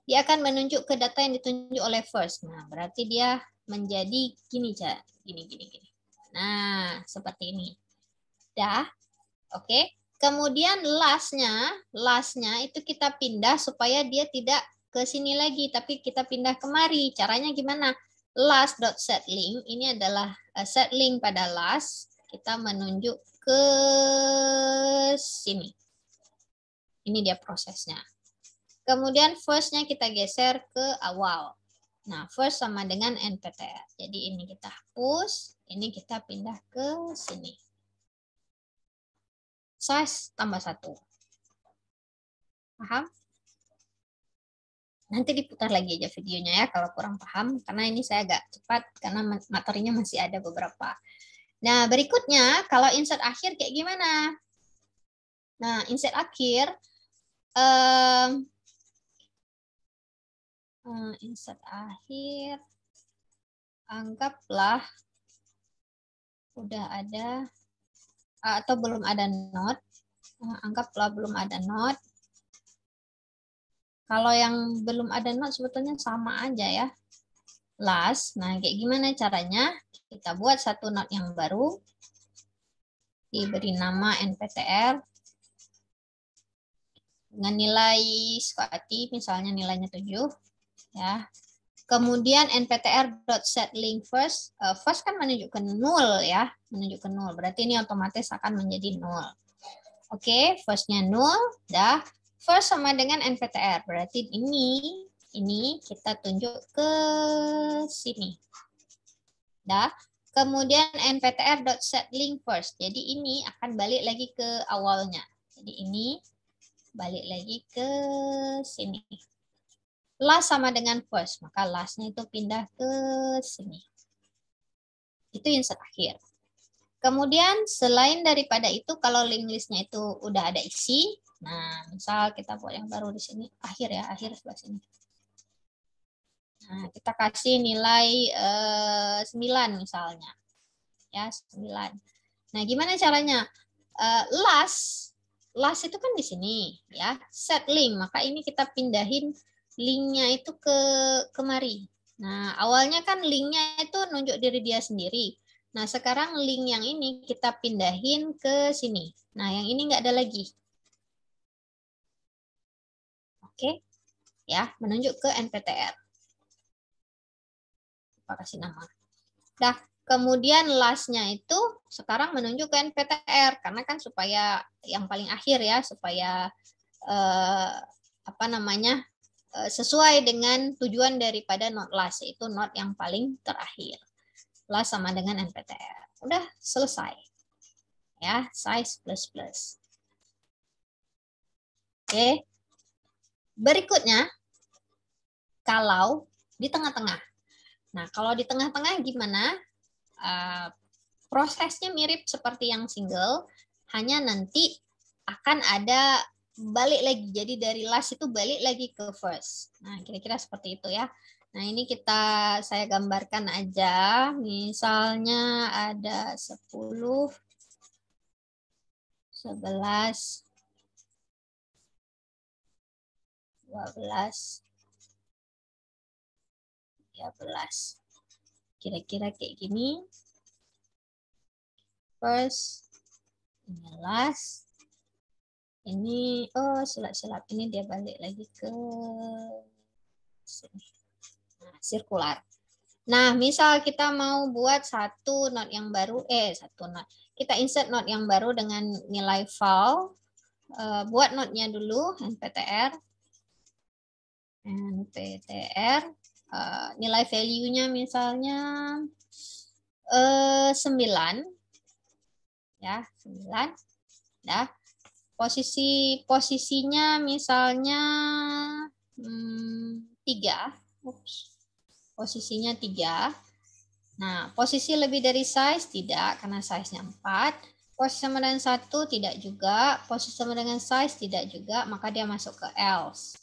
dia akan menunjuk ke data yang ditunjuk oleh first. Nah, berarti dia menjadi gini, cak, Gini, gini, gini. Nah, seperti ini. Dah. Oke. Okay. Kemudian lastnya, lastnya itu kita pindah supaya dia tidak ke sini lagi, tapi kita pindah kemari. Caranya gimana? link. ini adalah eh, set link pada last. Kita menunjuk ke sini. Ini dia prosesnya. Kemudian firstnya kita geser ke awal. Nah, first sama dengan NPTR. Jadi ini kita hapus, ini kita pindah ke sini. Size tambah satu. Paham? Nanti diputar lagi aja videonya ya kalau kurang paham. Karena ini saya agak cepat karena materinya masih ada beberapa. Nah, berikutnya kalau insert akhir kayak gimana? Nah, insert akhir Eh, Hmm, insert akhir anggaplah udah ada eh, atau belum ada not hmm, anggaplah belum ada not kalau yang belum ada not sebetulnya sama aja ya last nah kayak gimana caranya kita buat satu not yang baru diberi nama NPTR dengan nilai skoati misalnya nilainya 7 ya. Kemudian set link first, uh, first kan menunjukkan nol ya, menunjukkan nol. Berarti ini otomatis akan menjadi nol. Oke, okay, firstnya nol, dah. First sama dengan nptr, berarti ini ini kita tunjuk ke sini, dah. Kemudian set link first. Jadi ini akan balik lagi ke awalnya. Jadi ini balik lagi ke sini last sama dengan first. Maka lastnya itu pindah ke sini. Itu insert akhir Kemudian selain daripada itu, kalau link listnya itu udah ada isi, nah misal kita buat yang baru di sini, akhir ya, akhir sebelah sini. Nah, kita kasih nilai eh, 9 misalnya. Ya, 9. Nah, gimana caranya? Eh, last, last itu kan di sini ya, set link. Maka ini kita pindahin linknya itu ke kemari. Nah, awalnya kan linknya itu nunjuk diri dia sendiri. Nah, sekarang link yang ini kita pindahin ke sini. Nah, yang ini nggak ada lagi. Oke, ya, menunjuk ke NPTR. Apa kasih nama. Dah, kemudian lastnya itu sekarang menunjuk ke NPTR karena kan supaya yang paling akhir ya, supaya eh, apa namanya Eh, sesuai dengan tujuan daripada not last yaitu not yang paling terakhir. Last sama dengan NPTR. Udah selesai. Ya, size plus plus. Oke. Berikutnya kalau di tengah-tengah. Nah, kalau di tengah-tengah gimana? Uh, prosesnya mirip seperti yang single, hanya nanti akan ada balik lagi. Jadi dari last itu balik lagi ke first. Nah, kira-kira seperti itu ya. Nah, ini kita saya gambarkan aja. Misalnya ada 10 11 12 13. Kira-kira kayak gini. First, ini last, ini oh selap-selap ini dia balik lagi ke nah, sirkular nah misal kita mau buat satu not yang baru eh satu not kita insert not yang baru dengan nilai val eh, buat notnya dulu nptr nptr eh, nilai value-nya misalnya eh 9 ya 9 dah posisi posisinya misalnya hmm, tiga Ups. posisinya tiga nah posisi lebih dari size tidak karena size nya empat posisi sama dengan satu tidak juga posisi sama dengan size tidak juga maka dia masuk ke else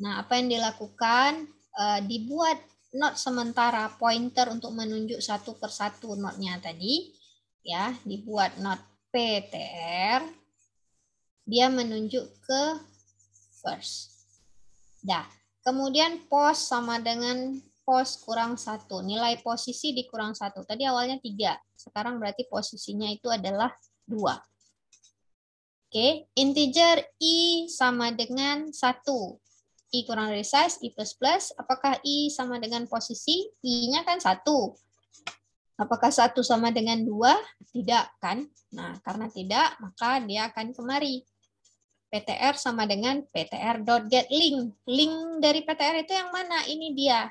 nah apa yang dilakukan e, dibuat not sementara pointer untuk menunjuk satu persatu notnya tadi ya dibuat not PTR dia menunjuk ke first. Dah. Kemudian pos sama dengan pos kurang satu. Nilai posisi dikurang satu. Tadi awalnya tiga. Sekarang berarti posisinya itu adalah dua. Oke, integer i sama dengan satu. I kurang dari size, I++. plus plus. Apakah I sama dengan posisi? I-nya kan satu. Apakah satu sama dengan dua? Tidak, kan? Nah, karena tidak, maka dia akan kemari. PTR sama dengan ptr.getLink. Link dari PTR itu yang mana? Ini dia.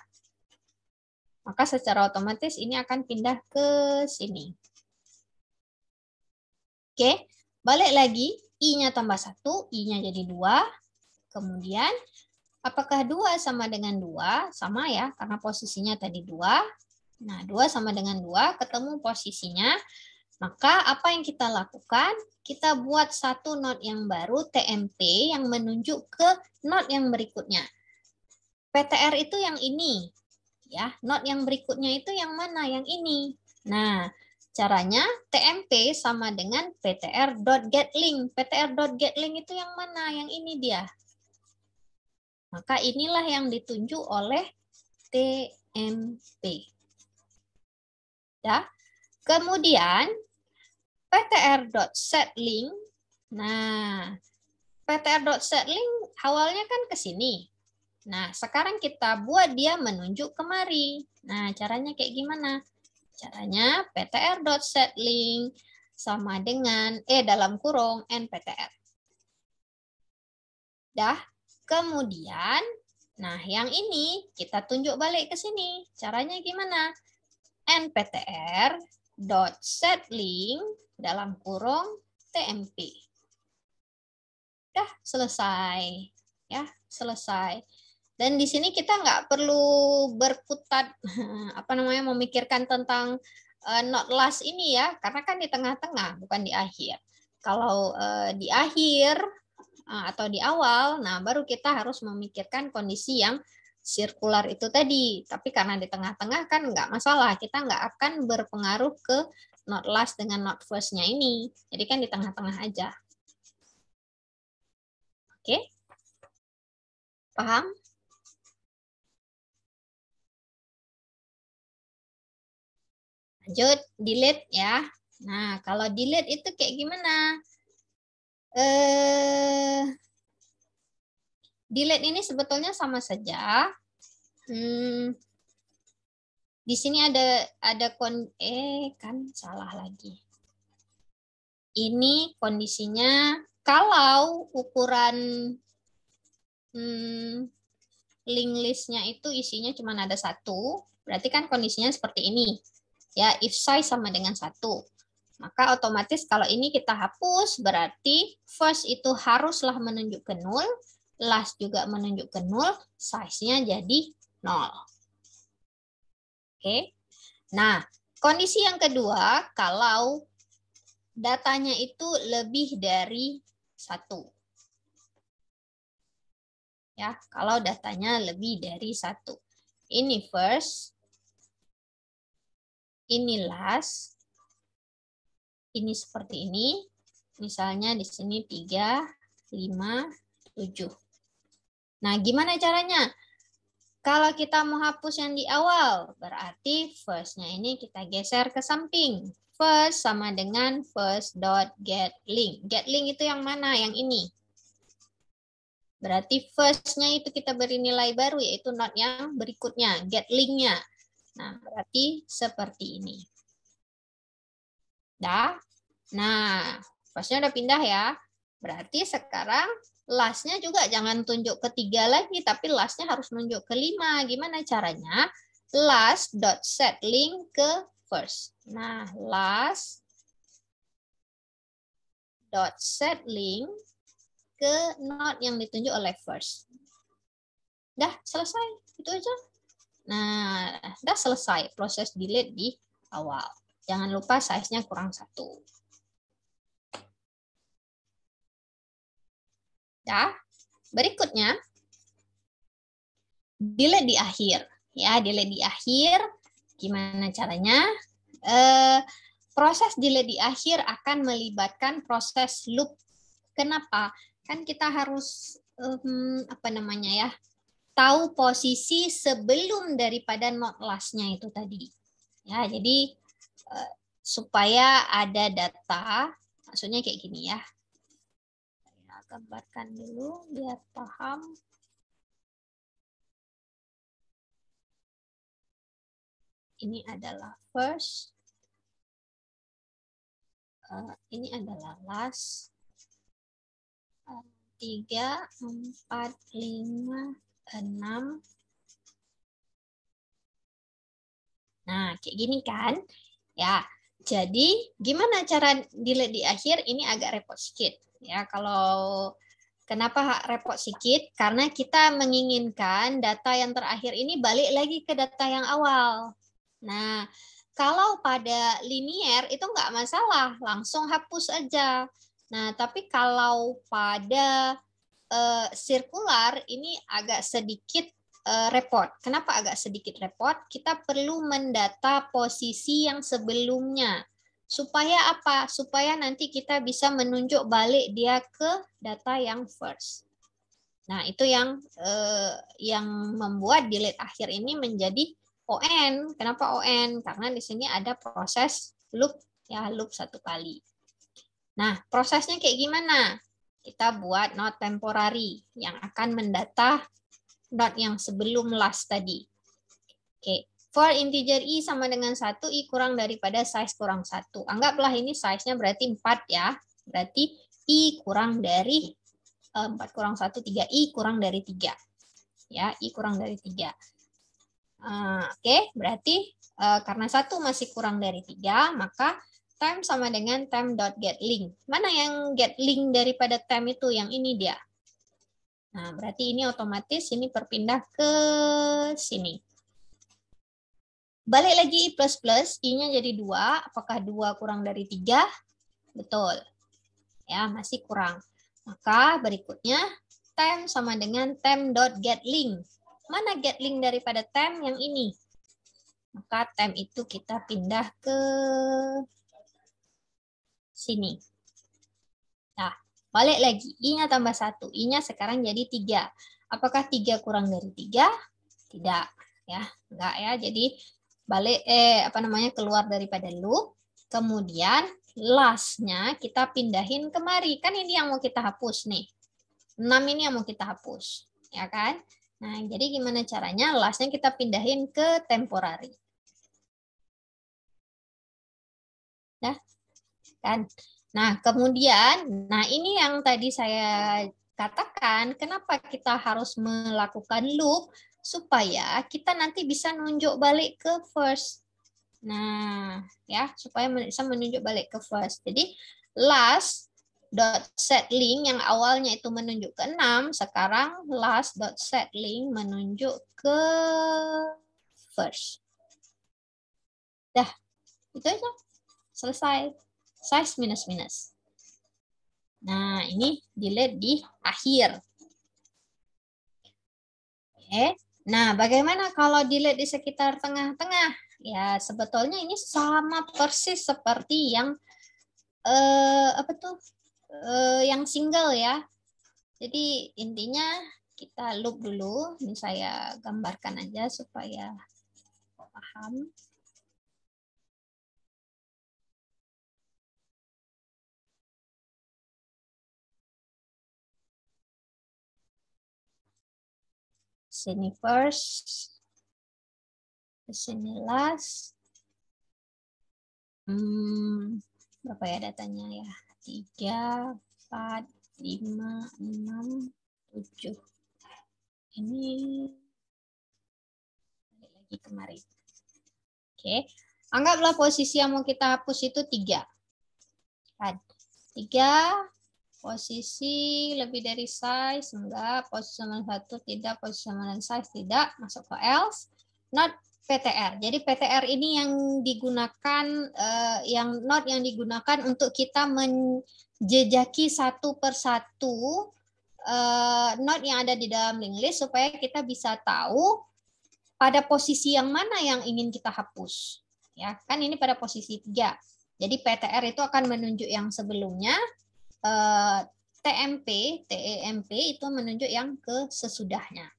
Maka secara otomatis ini akan pindah ke sini. Oke, balik lagi. I-nya tambah satu. I-nya jadi dua. Kemudian, apakah dua sama dengan dua? Sama ya, karena posisinya tadi dua. Nah, dua sama dengan dua. ketemu posisinya maka apa yang kita lakukan? Kita buat satu node yang baru, TMP, yang menunjuk ke node yang berikutnya. PTR itu yang ini. ya Node yang berikutnya itu yang mana? Yang ini. Nah, caranya TMP sama dengan PTR.getLink. PTR.getLink itu yang mana? Yang ini dia. Maka inilah yang ditunjuk oleh TMP. Ya. Kemudian ptr.setlink. Nah, ptr.setlink awalnya kan ke sini. Nah, sekarang kita buat dia menunjuk kemari. Nah, caranya kayak gimana? Caranya ptr.setlink sama dengan eh, dalam kurung nptr. Dah, kemudian nah yang ini kita tunjuk balik ke sini. Caranya gimana? nptr.setlink dalam kurung TMP. dah ya, selesai. Ya, selesai. Dan di sini kita nggak perlu berputar, apa namanya, memikirkan tentang uh, not last ini ya, karena kan di tengah-tengah, bukan di akhir. Kalau uh, di akhir uh, atau di awal, nah baru kita harus memikirkan kondisi yang sirkular itu tadi. Tapi karena di tengah-tengah kan nggak masalah, kita nggak akan berpengaruh ke not last dengan not first-nya ini. Jadi kan di tengah-tengah aja. Oke? Okay? Paham? Lanjut, delete ya. Nah, kalau delete itu kayak gimana? Eh, delete ini sebetulnya sama saja. Hmm, di sini ada ada kon eh kan salah lagi. Ini kondisinya kalau ukuran hmm, link listnya itu isinya cuma ada satu, berarti kan kondisinya seperti ini. Ya, if size sama dengan satu. Maka otomatis kalau ini kita hapus, berarti first itu haruslah menunjuk ke nol, last juga menunjuk ke nol, size-nya jadi nol. Oke. Nah, kondisi yang kedua kalau datanya itu lebih dari satu. Ya, kalau datanya lebih dari satu. Ini first, ini last, ini seperti ini. Misalnya di sini 3, 5, 7. Nah, gimana caranya? Kalau kita mau hapus yang di awal, berarti first-nya ini kita geser ke samping. First sama dengan first dot get link. Get link itu yang mana? Yang ini. Berarti first-nya itu kita beri nilai baru, yaitu not yang berikutnya, get link-nya. Nah, berarti seperti ini. Dah? Nah, first-nya udah pindah ya. Berarti sekarang lastnya juga jangan tunjuk ketiga lagi, tapi lastnya harus nunjuk ke lima. Gimana caranya? Last dot set link ke first. Nah, last dot set link ke not yang ditunjuk oleh first. Dah selesai, itu aja. Nah, dah selesai proses delete di awal. Jangan lupa size-nya kurang satu. kita. Berikutnya, delay di akhir. Ya, delay di akhir. Gimana caranya? E, proses delay di akhir akan melibatkan proses loop. Kenapa? Kan kita harus um, apa namanya ya? tahu posisi sebelum daripada not lastnya itu tadi. Ya, jadi e, supaya ada data, maksudnya kayak gini ya gambarkan dulu biar paham ini adalah first uh, ini adalah last uh, 3 4 5 6 Nah, kayak gini kan? Ya, jadi gimana cara delete di akhir? Ini agak repot sedikit ya kalau Kenapa repot sedikit? Karena kita menginginkan data yang terakhir ini balik lagi ke data yang awal. Nah, kalau pada linier itu nggak masalah, langsung hapus aja. Nah, tapi kalau pada uh, ini agak sedikit eh, repot. Kenapa agak sedikit repot? Kita perlu mendata posisi yang sebelumnya. Supaya apa? Supaya nanti kita bisa menunjuk balik dia ke data yang first. Nah, itu yang eh, yang membuat delete akhir ini menjadi ON. Kenapa ON? Karena di sini ada proses loop ya, loop satu kali. Nah, prosesnya kayak gimana? Kita buat not temporary yang akan mendata node yang sebelum last tadi. Oke. For integer i sama dengan 1, i kurang daripada size kurang 1. Anggaplah ini size-nya berarti 4 ya. Berarti i kurang dari 4 eh, kurang 1, 3. i kurang dari 3. Ya, i kurang dari 3. Uh, eh, Oke, okay, berarti uh, karena 1 masih kurang dari 3, maka time sama dengan time.getLink. Mana yang get link daripada time itu? Yang ini dia. Nah, berarti ini otomatis ini berpindah ke sini. Balik lagi i plus plus, i-nya jadi dua. Apakah dua kurang dari tiga? Betul. Ya, masih kurang. Maka berikutnya tem sama dengan tem dot get link Mana get link daripada tem yang ini? Maka tem itu kita pindah ke sini. Nah, balik lagi. I-nya tambah satu. I-nya sekarang jadi tiga. Apakah tiga kurang dari tiga? Tidak. Ya, enggak ya. Jadi balik eh apa namanya keluar daripada loop. Kemudian lastnya kita pindahin kemari. Kan ini yang mau kita hapus nih. 6 ini yang mau kita hapus, ya kan? Nah, jadi gimana caranya? Lastnya kita pindahin ke temporary. Ya, kan? Nah, kemudian, nah ini yang tadi saya katakan, kenapa kita harus melakukan loop? supaya kita nanti bisa nunjuk balik ke first. Nah, ya, supaya bisa menunjuk balik ke first. Jadi last dot set link yang awalnya itu menunjuk ke 6, sekarang last dot set link menunjuk ke first. Dah, itu aja. Selesai. Size minus-minus. Nah, ini delete di akhir. Oke. Okay. Nah, bagaimana kalau dilihat di sekitar tengah-tengah? Ya, sebetulnya ini sama persis seperti yang eh, apa tuh? Eh, yang single ya. Jadi intinya kita loop dulu. Ini saya gambarkan aja supaya paham. sini first, di sini last. Hmm, berapa ya datanya ya? 3, 4, 5, 6, 7. Ini balik lagi kemari. Oke. Anggaplah posisi yang mau kita hapus itu 3. 3, kan? posisi lebih dari size enggak posisi satu tidak posisi 91 size tidak masuk ke else not PTR jadi PTR ini yang digunakan uh, yang not yang digunakan untuk kita menjejaki satu persatu uh, not yang ada di dalam link list supaya kita bisa tahu pada posisi yang mana yang ingin kita hapus ya kan ini pada posisi tiga jadi PTR itu akan menunjuk yang sebelumnya Eh, TMP, TEMP itu menunjuk yang ke sesudahnya.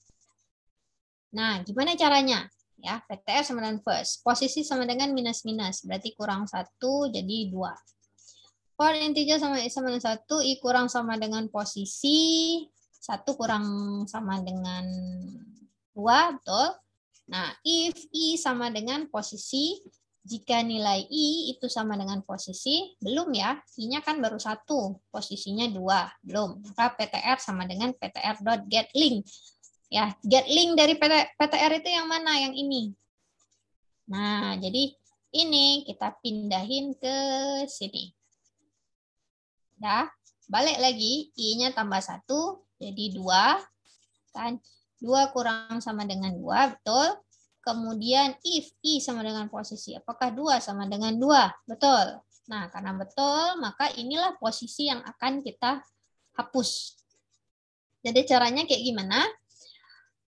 Nah, gimana caranya? Ya, PTR sama dengan first. Posisi sama dengan minus-minus, berarti kurang satu jadi dua. For integer sama sama dengan satu, i kurang sama dengan posisi satu kurang sama dengan dua, betul. Nah, if i sama dengan posisi jika nilai I itu sama dengan posisi, belum ya. I-nya kan baru satu, posisinya dua, belum. Maka PTR sama dengan PTR dot get link. Ya, get link dari PTR itu yang mana? Yang ini. Nah, jadi ini kita pindahin ke sini. Ya, balik lagi, I-nya tambah satu, jadi dua. Kan? Dua kurang sama dengan dua, betul. Kemudian if I sama dengan posisi, apakah dua sama dengan dua Betul. Nah, karena betul, maka inilah posisi yang akan kita hapus. Jadi caranya kayak gimana?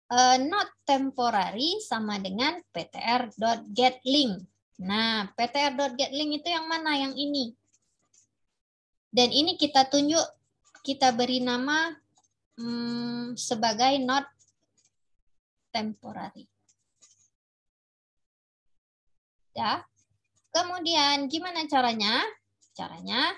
Eh, not temporary sama dengan ptr.getlink. Nah, ptr.getlink itu yang mana? Yang ini. Dan ini kita tunjuk, kita beri nama hmm, sebagai not temporary ya. Kemudian gimana caranya? Caranya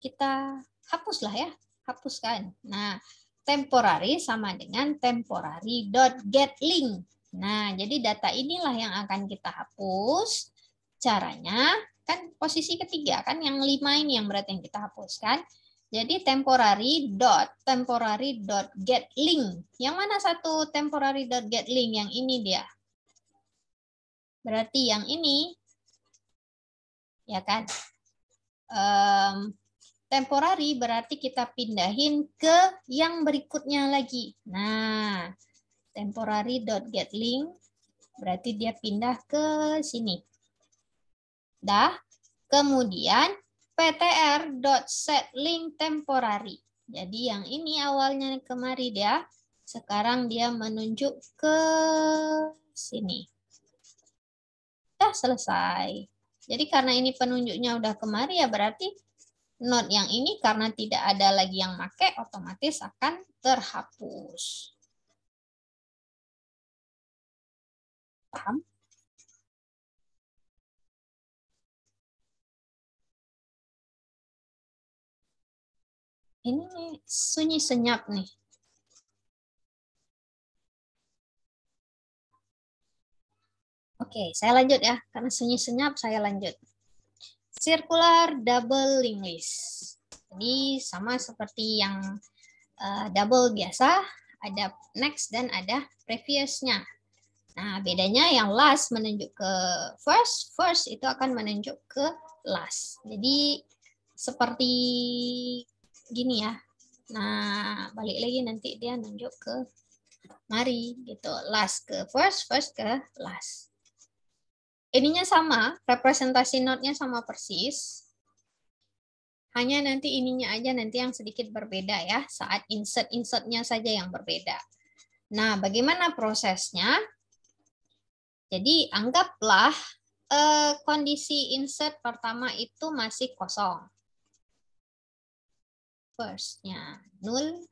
kita hapuslah ya, hapuskan. Nah, temporary sama dengan temporary get link. Nah, jadi data inilah yang akan kita hapus. Caranya kan posisi ketiga kan yang lima ini yang berarti yang kita hapuskan. Jadi temporary dot temporary dot get link. Yang mana satu temporary dot get link yang ini dia. Berarti yang ini, ya kan, um, temporari berarti kita pindahin ke yang berikutnya lagi. Nah, link berarti dia pindah ke sini. Dah, kemudian PTR link temporary. Jadi yang ini awalnya kemari dia, sekarang dia menunjuk ke sini sudah selesai. Jadi karena ini penunjuknya udah kemari ya berarti not yang ini karena tidak ada lagi yang make otomatis akan terhapus. Paham? Ini sunyi senyap nih. Oke, saya lanjut ya. Karena senyap senyap saya lanjut. Circular double link list. Jadi sama seperti yang uh, double biasa, ada next dan ada previous-nya. Nah, bedanya yang last menunjuk ke first, first itu akan menunjuk ke last. Jadi seperti gini ya. Nah, balik lagi nanti dia nunjuk ke mari gitu. Last ke first, first ke last ininya sama, representasi node-nya sama persis. Hanya nanti ininya aja nanti yang sedikit berbeda ya, saat insert-insertnya saja yang berbeda. Nah, bagaimana prosesnya? Jadi, anggaplah eh, kondisi insert pertama itu masih kosong. First-nya 0,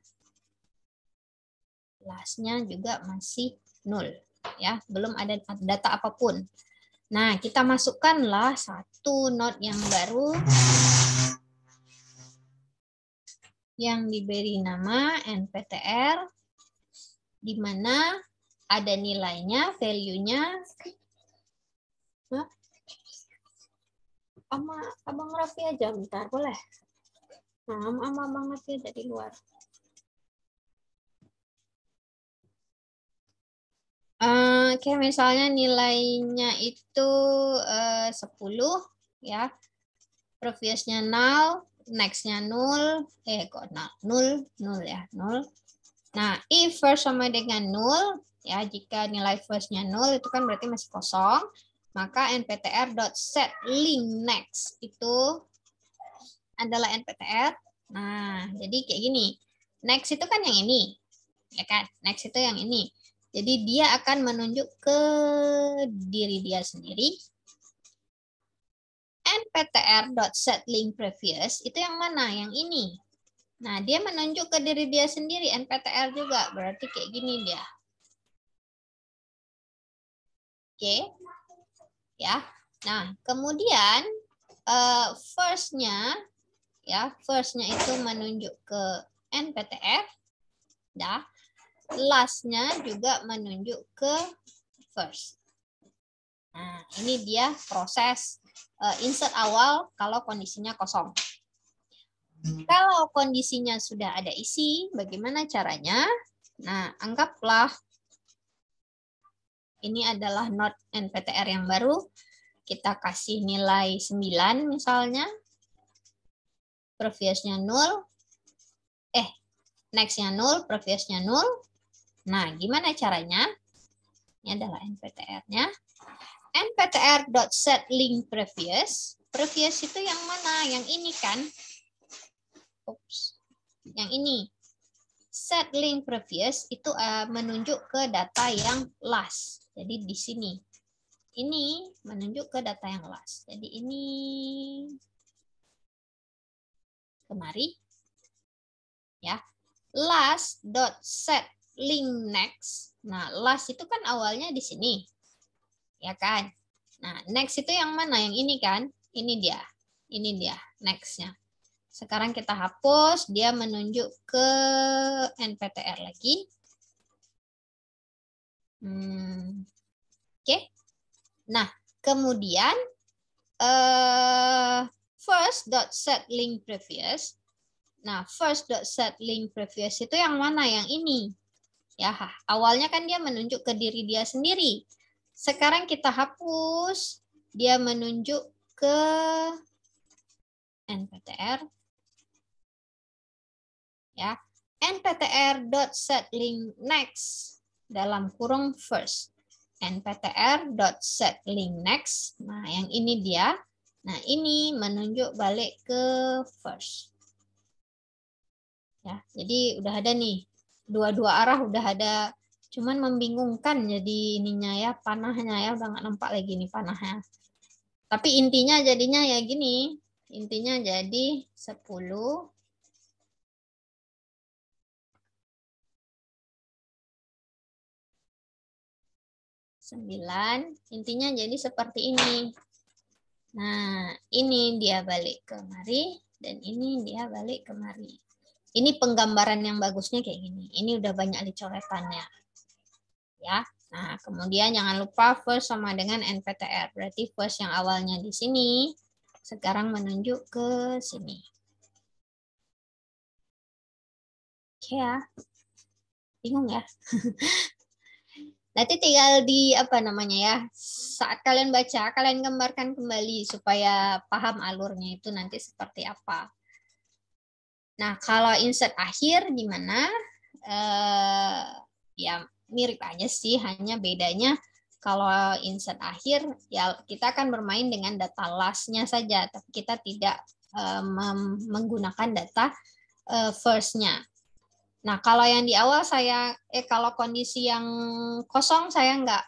last-nya juga masih 0 ya, belum ada data apapun. Nah, kita masukkanlah satu node yang baru yang diberi nama NPTR di mana ada nilainya, value-nya. Sama Abang Raffi aja bentar, boleh? sama nah, Abang Raffi aja di luar. Uh, kayak misalnya nilainya itu eh, uh, 10 ya. Previousnya nol, nextnya nol, eh kok nol, nol, nol ya, nol. Nah, if first sama dengan nol, ya jika nilai firstnya nol itu kan berarti masih kosong, maka set link next itu adalah nptr. Nah, jadi kayak gini. Next itu kan yang ini, ya kan? Next itu yang ini. Jadi dia akan menunjuk ke diri dia sendiri. nptr.setlinkprevious itu yang mana? Yang ini. Nah, dia menunjuk ke diri dia sendiri NPTR juga. Berarti kayak gini dia. Oke. Ya. Nah, kemudian uh, first-nya ya, first-nya itu menunjuk ke NPTR. Dah lastnya juga menunjuk ke first. Nah, ini dia proses eh, insert awal kalau kondisinya kosong. Kalau kondisinya sudah ada isi, bagaimana caranya? Nah, anggaplah ini adalah not NPTR yang baru. Kita kasih nilai 9 misalnya. Previousnya 0. Eh, nextnya 0, previousnya 0. Nah, gimana caranya? Ini adalah NPTR-nya. NPTR.set link previous. Previous itu yang mana? Yang ini kan? Oops. Yang ini. Set link previous itu eh, menunjuk ke data yang last. Jadi di sini. Ini menunjuk ke data yang last. Jadi ini kemari. Ya. Last.set link next. Nah, last itu kan awalnya di sini. Ya kan? Nah, next itu yang mana? Yang ini kan? Ini dia. Ini dia next-nya. Sekarang kita hapus, dia menunjuk ke NPTR lagi. Hmm. Oke. Okay. Nah, kemudian uh, eh, first.set link previous. Nah, first.set link previous itu yang mana? Yang ini. Ya, awalnya kan dia menunjuk ke diri dia sendiri. Sekarang kita hapus, dia menunjuk ke NPTR. Ya, nptr set link next dalam kurung first. nptr set link next. Nah, yang ini dia. Nah, ini menunjuk balik ke first. Ya, jadi udah ada nih dua-dua arah udah ada cuman membingungkan jadi ininya ya panahnya ya udah nggak nampak lagi nih panahnya tapi intinya jadinya ya gini intinya jadi 10 9 intinya jadi seperti ini nah ini dia balik kemari dan ini dia balik kemari ini penggambaran yang bagusnya kayak gini. Ini udah banyak dicoretannya, Ya. Nah, kemudian jangan lupa first sama dengan NPTR. Berarti first yang awalnya di sini sekarang menunjuk ke sini. Oke ya. Bingung ya? Nanti tinggal di apa namanya ya. Saat kalian baca, kalian gambarkan kembali supaya paham alurnya itu nanti seperti apa. Nah, kalau insert akhir di mana eh, ya mirip aja sih, hanya bedanya kalau insert akhir ya kita akan bermain dengan data lastnya saja, tapi kita tidak eh, menggunakan data eh, firstnya. Nah, kalau yang di awal saya eh kalau kondisi yang kosong saya nggak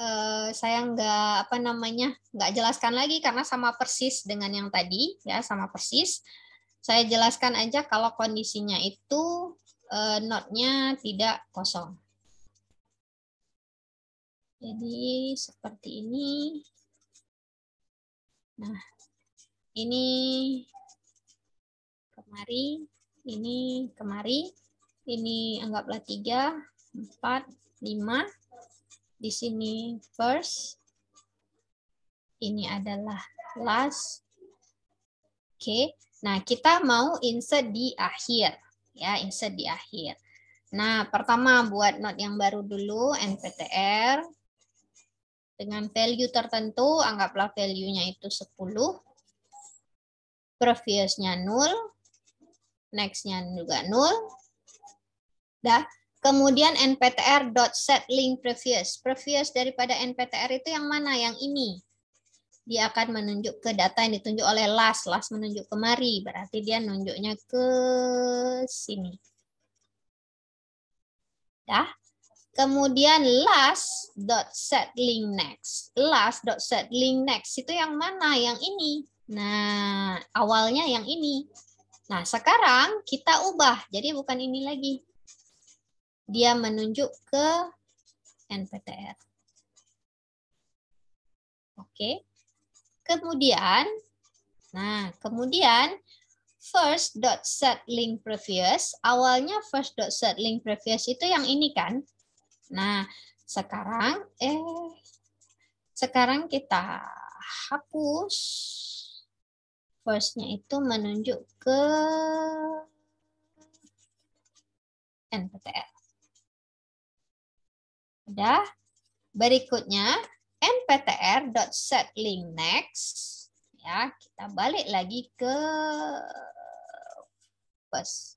eh, saya nggak apa namanya nggak jelaskan lagi karena sama persis dengan yang tadi ya sama persis. Saya jelaskan aja kalau kondisinya itu uh, notnya tidak kosong. Jadi seperti ini. Nah, ini kemari, ini kemari, ini anggaplah tiga, empat, lima. Di sini first. Ini adalah last. Oke, okay. Nah, kita mau insert di akhir. Ya, insert di akhir. Nah, pertama buat note yang baru dulu, NPTR. Dengan value tertentu, anggaplah value-nya itu 10. Previous-nya 0. Next-nya juga 0. Dah. Kemudian NPTR.setLinkPrevious. previous. Previous daripada NPTR itu yang mana? Yang ini dia akan menunjuk ke data yang ditunjuk oleh last. Last menunjuk kemari, berarti dia nunjuknya ke sini. Ya. Kemudian last dot set next. Last set next itu yang mana? Yang ini. Nah, awalnya yang ini. Nah, sekarang kita ubah. Jadi bukan ini lagi. Dia menunjuk ke NPTR. Oke. Okay. Kemudian, nah kemudian first dot set link previous, awalnya first dot set link previous itu yang ini kan. Nah, sekarang eh sekarang kita hapus firstnya itu menunjuk ke NPTL. Udah. Berikutnya next ya kita balik lagi ke bus.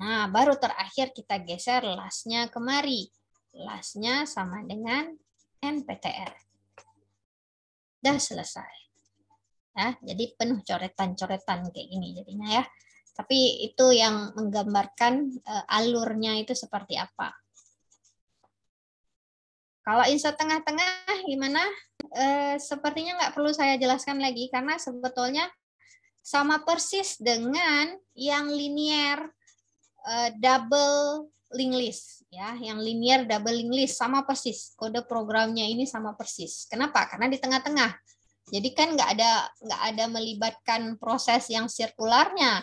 Nah, baru terakhir kita geser lasnya kemari. Lasnya sama dengan mptr Dah selesai. Ya, jadi penuh coretan-coretan kayak gini jadinya ya. Tapi itu yang menggambarkan uh, alurnya itu seperti apa. Kalau insert tengah-tengah gimana? E, sepertinya nggak perlu saya jelaskan lagi karena sebetulnya sama persis dengan yang linear e, eh, double link list ya, yang linear double link list sama persis. Kode programnya ini sama persis. Kenapa? Karena di tengah-tengah. Jadi kan nggak ada nggak ada melibatkan proses yang sirkularnya.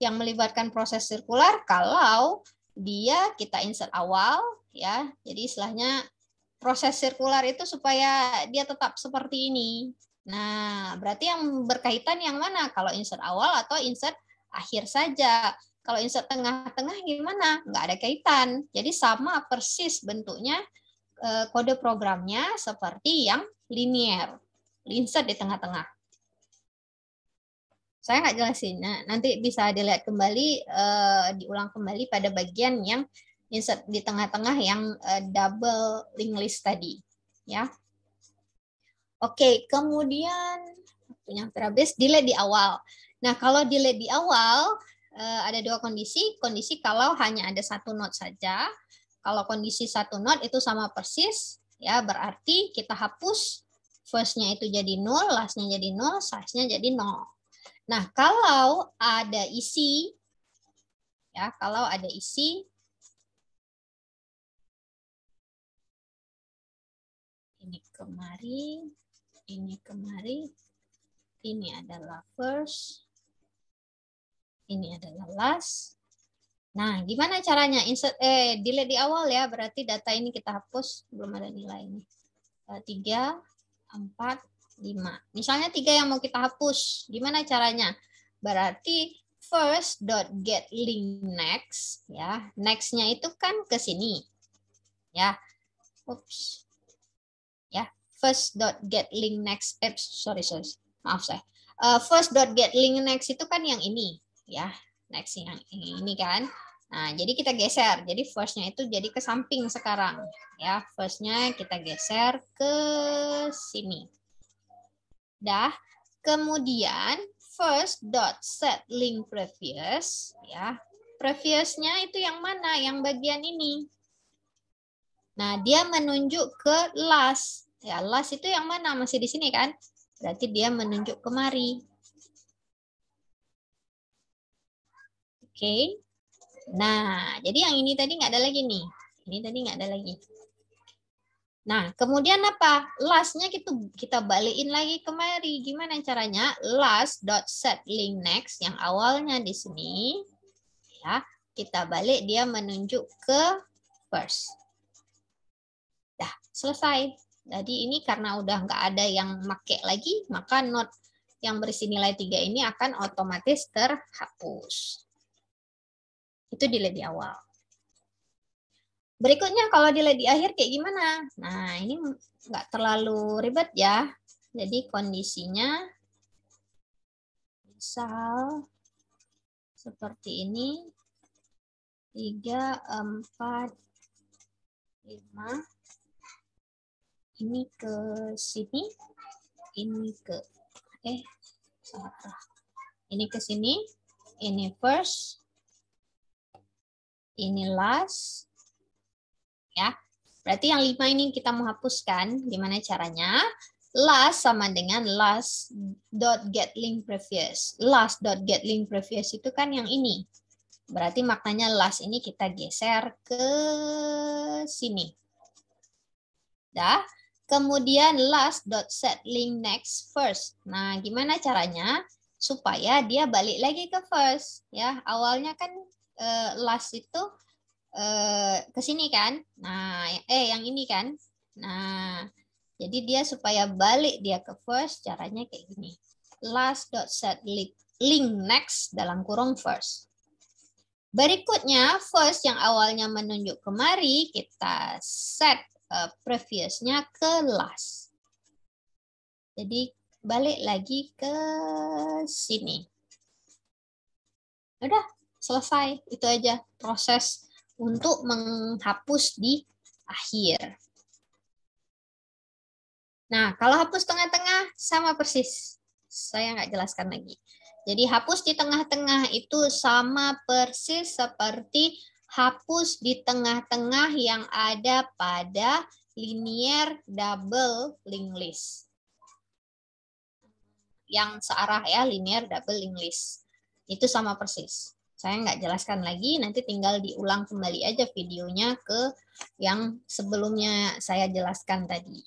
Yang melibatkan proses sirkular kalau dia kita insert awal ya. Jadi istilahnya proses sirkular itu supaya dia tetap seperti ini. Nah, berarti yang berkaitan yang mana? Kalau insert awal atau insert akhir saja. Kalau insert tengah-tengah gimana? Nggak ada kaitan. Jadi sama persis bentuknya eh, kode programnya seperti yang linear Insert di tengah-tengah. Saya nggak jelasin. Nah, nanti bisa dilihat kembali, eh, diulang kembali pada bagian yang insert di tengah-tengah yang uh, double link list tadi ya oke kemudian punya database delay di awal nah kalau delay di awal uh, ada dua kondisi kondisi kalau hanya ada satu node saja kalau kondisi satu node itu sama persis ya berarti kita hapus firstnya itu jadi nol, lastnya jadi nol, size-nya jadi nol. Nah, kalau ada isi, ya, kalau ada isi kemari, ini kemari, ini adalah first, ini adalah last. Nah, gimana caranya? Insert, eh, delete di awal ya, berarti data ini kita hapus, belum ada nilai ini. Eh, tiga empat lima Misalnya tiga yang mau kita hapus, gimana caranya? Berarti first dot get link next ya. nextnya itu kan ke sini. Ya. Ups first dot get link next eh, sorry sorry maaf saya uh, first dot get link next itu kan yang ini ya next yang ini kan nah jadi kita geser jadi firstnya itu jadi ke samping sekarang ya firstnya kita geser ke sini dah kemudian first dot set link previous ya previousnya itu yang mana yang bagian ini Nah, dia menunjuk ke last. Ya, last itu yang mana? Masih di sini kan? Berarti dia menunjuk kemari. Oke. Okay. Nah, jadi yang ini tadi nggak ada lagi nih. Ini tadi nggak ada lagi. Nah, kemudian apa? Lastnya kita, kita balikin lagi kemari. Gimana caranya? Last dot set link next yang awalnya di sini, ya kita balik dia menunjuk ke first. Dah selesai. Jadi ini karena udah nggak ada yang make lagi, maka note yang berisi nilai 3 ini akan otomatis terhapus. Itu delay di awal. Berikutnya kalau delay di akhir kayak gimana? Nah ini nggak terlalu ribet ya. Jadi kondisinya misal seperti ini. 3, 4, 5, ini ke sini, ini ke eh salah Ini ke sini, ini first, ini last, ya. Berarti yang lima ini kita mau hapuskan. Gimana caranya? Last sama dengan last dot get link previous. Last dot get link previous itu kan yang ini. Berarti maknanya last ini kita geser ke sini. Dah. Kemudian last dot set link next first. Nah, gimana caranya supaya dia balik lagi ke first? Ya, awalnya kan uh, last itu uh, ke sini kan. Nah, eh yang ini kan. Nah, jadi dia supaya balik dia ke first caranya kayak gini. Last dot set link link next dalam kurung first. Berikutnya, first yang awalnya menunjuk kemari, kita set Eh, previousnya ke last, Jadi balik lagi ke sini. Ya udah selesai itu aja proses untuk menghapus di akhir. Nah, kalau hapus tengah-tengah sama persis. Saya nggak jelaskan lagi. Jadi hapus di tengah-tengah itu sama persis seperti hapus di tengah-tengah yang ada pada linear double linked list. Yang searah ya, linear double linked list. Itu sama persis. Saya nggak jelaskan lagi, nanti tinggal diulang kembali aja videonya ke yang sebelumnya saya jelaskan tadi.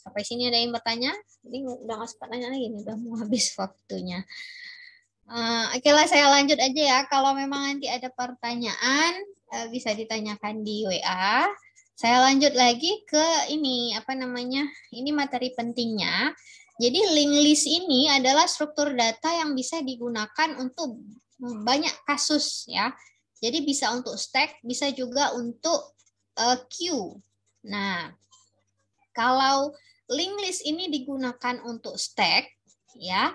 Sampai sini ada yang bertanya? Ini udah nggak sempat nanya lagi, udah mau habis waktunya. Uh, Oke okay lah saya lanjut aja ya. Kalau memang nanti ada pertanyaan uh, bisa ditanyakan di WA. Saya lanjut lagi ke ini apa namanya? Ini materi pentingnya. Jadi link list ini adalah struktur data yang bisa digunakan untuk banyak kasus ya. Jadi bisa untuk stack, bisa juga untuk uh, queue. Nah, kalau link list ini digunakan untuk stack ya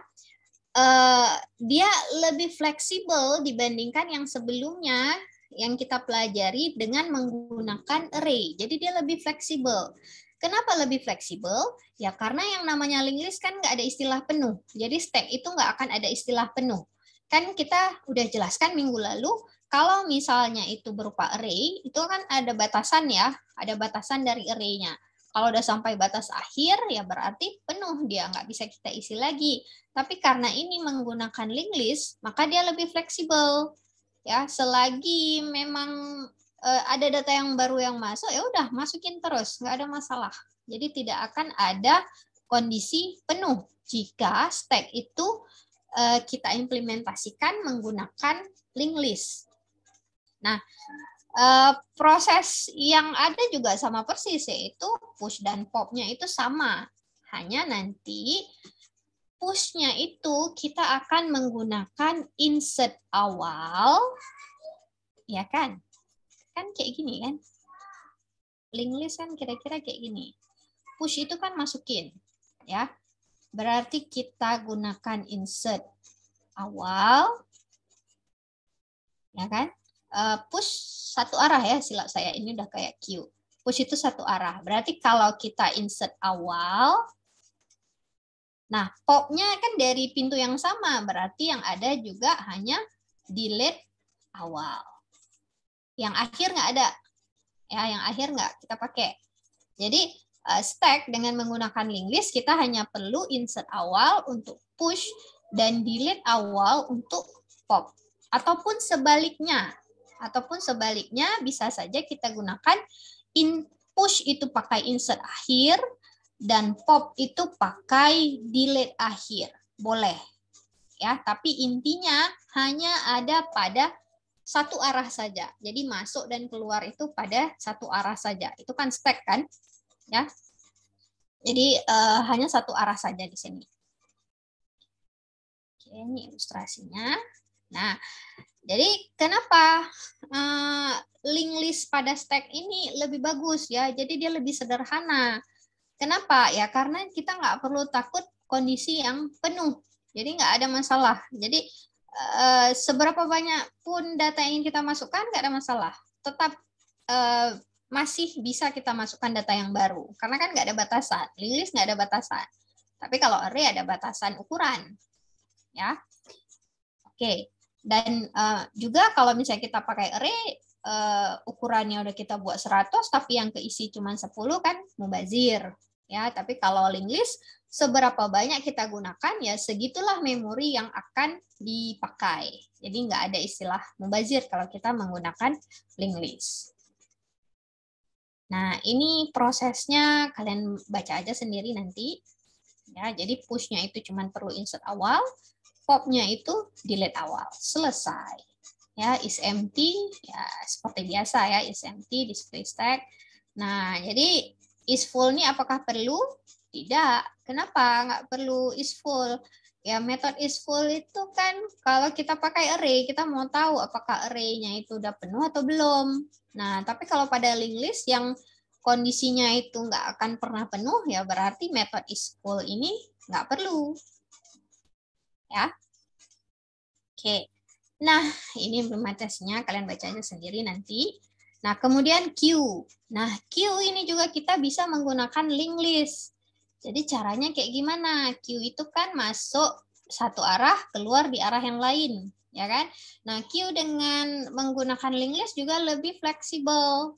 Eh, dia lebih fleksibel dibandingkan yang sebelumnya yang kita pelajari dengan menggunakan array. Jadi dia lebih fleksibel. Kenapa lebih fleksibel? Ya karena yang namanya link list kan nggak ada istilah penuh. Jadi stack itu nggak akan ada istilah penuh. Kan kita udah jelaskan minggu lalu, kalau misalnya itu berupa array, itu kan ada batasan ya, ada batasan dari array-nya. Kalau udah sampai batas akhir, ya berarti penuh dia nggak bisa kita isi lagi. Tapi karena ini menggunakan link list, maka dia lebih fleksibel. Ya, selagi memang eh, ada data yang baru yang masuk, ya udah masukin terus, nggak ada masalah. Jadi tidak akan ada kondisi penuh jika stack itu eh, kita implementasikan menggunakan link list. Nah, Uh, proses yang ada juga sama persis yaitu push dan popnya itu sama hanya nanti pushnya itu kita akan menggunakan insert awal ya kan kan kayak gini kan link list kan kira-kira kayak gini push itu kan masukin ya berarti kita gunakan insert awal ya kan Eh, push satu arah ya silap saya ini udah kayak Q. Push itu satu arah. Berarti kalau kita insert awal, nah popnya kan dari pintu yang sama. Berarti yang ada juga hanya delete awal. Yang akhir nggak ada. Ya, yang akhir nggak kita pakai. Jadi eh, stack dengan menggunakan link list kita hanya perlu insert awal untuk push dan delete awal untuk pop. Ataupun sebaliknya, ataupun sebaliknya bisa saja kita gunakan in push itu pakai insert akhir dan pop itu pakai delete akhir. Boleh. Ya, tapi intinya hanya ada pada satu arah saja. Jadi masuk dan keluar itu pada satu arah saja. Itu kan stack kan? Ya. Jadi uh, hanya satu arah saja di sini. Oke, ini ilustrasinya. Nah, jadi kenapa uh, link list pada stack ini lebih bagus ya? Jadi dia lebih sederhana. Kenapa? Ya karena kita nggak perlu takut kondisi yang penuh. Jadi nggak ada masalah. Jadi uh, seberapa banyak pun data yang kita masukkan nggak ada masalah. Tetap uh, masih bisa kita masukkan data yang baru. Karena kan nggak ada batasan. Link list nggak ada batasan. Tapi kalau array ada batasan ukuran. Ya. Oke. Okay. Dan uh, juga kalau misalnya kita pakai array, uh, ukurannya udah kita buat 100, tapi yang keisi cuma 10 kan mubazir. ya. Tapi kalau link list, seberapa banyak kita gunakan, ya segitulah memori yang akan dipakai. Jadi nggak ada istilah mubazir kalau kita menggunakan link list. Nah, ini prosesnya kalian baca aja sendiri nanti. Ya, jadi pushnya itu cuma perlu insert awal, Popnya itu delete awal, selesai. Ya, is empty, ya seperti biasa ya, is empty, display stack. Nah, jadi is full ini apakah perlu? Tidak. Kenapa nggak perlu is full? Ya, metode is full itu kan kalau kita pakai array, kita mau tahu apakah arraynya itu udah penuh atau belum. Nah, tapi kalau pada linked list yang kondisinya itu nggak akan pernah penuh, ya berarti metode is full ini nggak perlu ya. Oke. Nah, ini belum ada kalian baca aja sendiri nanti. Nah, kemudian Q. Nah, Q ini juga kita bisa menggunakan link list. Jadi caranya kayak gimana? Q itu kan masuk satu arah, keluar di arah yang lain, ya kan? Nah, Q dengan menggunakan link list juga lebih fleksibel.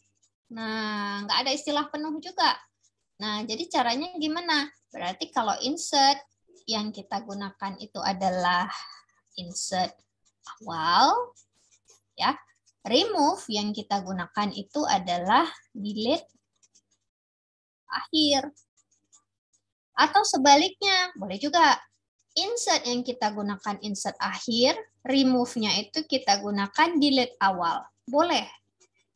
Nah, nggak ada istilah penuh juga. Nah, jadi caranya gimana? Berarti kalau insert yang kita gunakan itu adalah insert awal ya. Remove yang kita gunakan itu adalah delete akhir. Atau sebaliknya, boleh juga insert yang kita gunakan insert akhir, remove-nya itu kita gunakan delete awal. Boleh.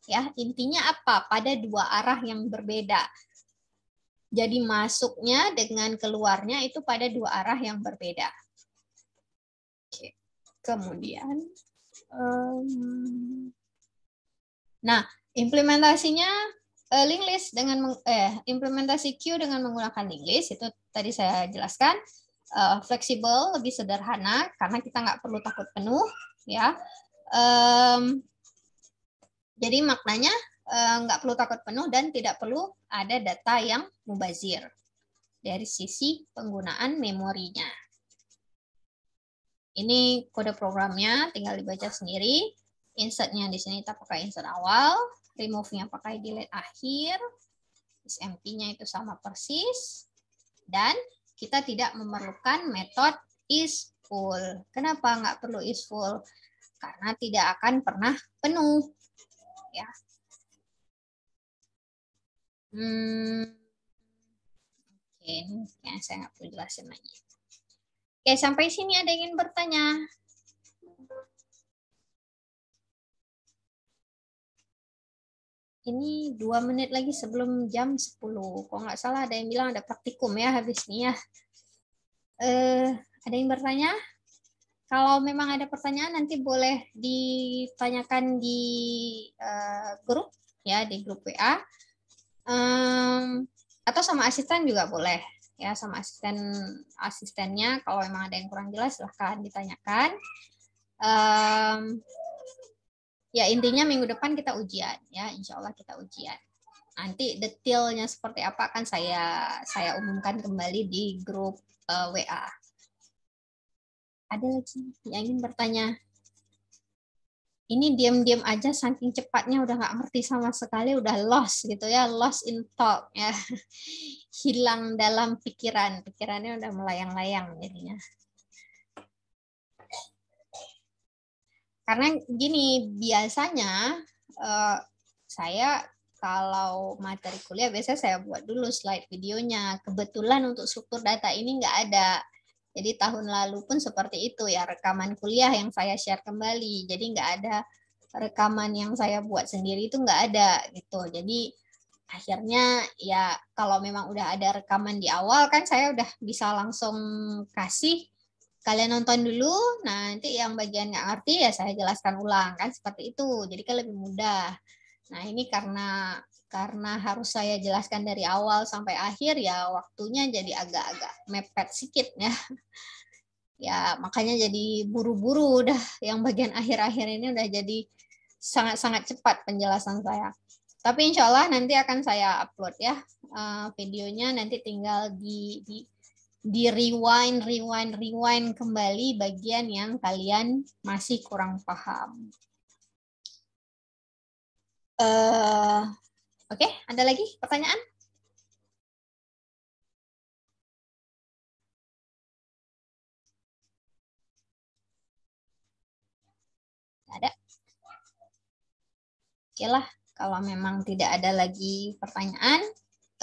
Ya, intinya apa? Pada dua arah yang berbeda. Jadi masuknya dengan keluarnya itu pada dua arah yang berbeda. Oke. Kemudian, um, nah implementasinya uh, eh, link list dengan eh, implementasi queue dengan menggunakan link list itu tadi saya jelaskan uh, fleksibel, lebih sederhana karena kita nggak perlu takut penuh, ya. Um, jadi maknanya Eh, nggak perlu takut penuh dan tidak perlu ada data yang mubazir dari sisi penggunaan memorinya. Ini kode programnya, tinggal dibaca sendiri. Insertnya di sini kita pakai insert awal, remove-nya pakai delete akhir, SMP-nya itu sama persis, dan kita tidak memerlukan metode is full. Kenapa nggak perlu is full? Karena tidak akan pernah penuh. Ya, Hmm, oke, ini ya, saya nggak perlu jelasin lagi. Oke, sampai sini ada yang ingin bertanya? Ini dua menit lagi sebelum jam 10. Kalau nggak salah ada yang bilang ada praktikum ya habis ini ya. Eh, ada yang bertanya? Kalau memang ada pertanyaan nanti boleh ditanyakan di uh, grup ya di grup WA um, atau sama asisten juga boleh ya sama asisten asistennya kalau memang ada yang kurang jelas silahkan ditanyakan um, ya intinya minggu depan kita ujian ya insya Allah kita ujian nanti detailnya seperti apa akan saya saya umumkan kembali di grup uh, eh, WA ada lagi yang ingin bertanya ini diam-diam aja saking cepatnya udah nggak ngerti sama sekali udah lost gitu ya lost in thought ya hilang dalam pikiran pikirannya udah melayang-layang jadinya karena gini biasanya uh, saya kalau materi kuliah biasanya saya buat dulu slide videonya. Kebetulan untuk struktur data ini nggak ada. Jadi tahun lalu pun seperti itu ya rekaman kuliah yang saya share kembali. Jadi nggak ada rekaman yang saya buat sendiri itu nggak ada gitu. Jadi akhirnya ya kalau memang udah ada rekaman di awal kan saya udah bisa langsung kasih kalian nonton dulu. Nah nanti yang bagian nggak ngerti ya saya jelaskan ulang kan seperti itu. Jadi kan lebih mudah. Nah ini karena karena harus saya jelaskan dari awal sampai akhir ya waktunya jadi agak-agak mepet sedikit ya. Ya makanya jadi buru-buru udah yang bagian akhir-akhir ini udah jadi sangat-sangat cepat penjelasan saya. Tapi insya Allah nanti akan saya upload ya eh, videonya nanti tinggal di, di di rewind, rewind, rewind kembali bagian yang kalian masih kurang paham. Eh, Oke, ada lagi pertanyaan? Ada. Oke lah, kalau memang tidak ada lagi pertanyaan,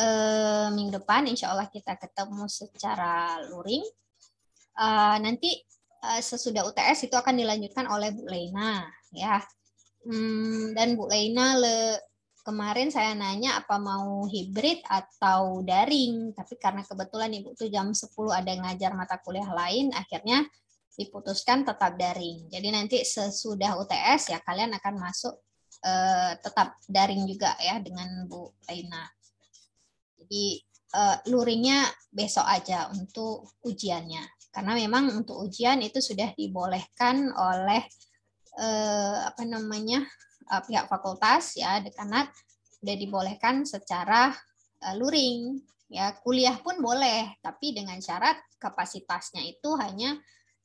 eh, minggu depan insya Allah kita ketemu secara luring. Eh, nanti eh, sesudah UTS itu akan dilanjutkan oleh Bu Leina, ya. Hmm, dan Bu Leina le, kemarin saya nanya apa mau hybrid atau daring, tapi karena kebetulan Ibu tuh jam 10 ada ngajar mata kuliah lain, akhirnya diputuskan tetap daring. Jadi nanti sesudah UTS ya kalian akan masuk eh, tetap daring juga ya dengan Bu Aina. Jadi eh, luringnya besok aja untuk ujiannya. Karena memang untuk ujian itu sudah dibolehkan oleh eh, apa namanya uh, pihak fakultas ya dekanat sudah dibolehkan secara uh, luring ya kuliah pun boleh tapi dengan syarat kapasitasnya itu hanya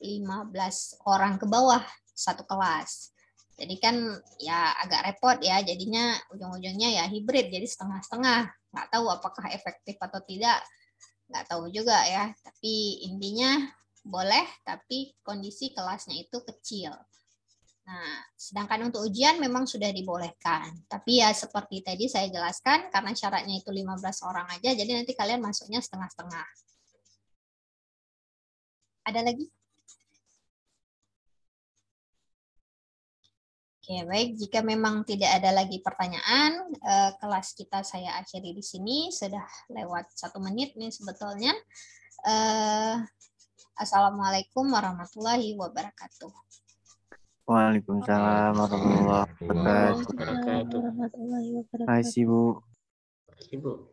15 orang ke bawah satu kelas. Jadi kan ya agak repot ya jadinya ujung-ujungnya ya hibrid jadi setengah-setengah. Nggak tahu apakah efektif atau tidak. Nggak tahu juga ya. Tapi intinya boleh tapi kondisi kelasnya itu kecil. Nah, sedangkan untuk ujian memang sudah dibolehkan. Tapi ya seperti tadi saya jelaskan, karena syaratnya itu 15 orang aja, jadi nanti kalian masuknya setengah-setengah. Ada lagi? Oke, baik. Jika memang tidak ada lagi pertanyaan, eh, kelas kita saya akhiri di sini. Sudah lewat satu menit nih sebetulnya. Eh, Assalamualaikum warahmatullahi wabarakatuh. Waalaikumsalam warahmatullahi wabarakatuh. Hai, Ibu. Ibu.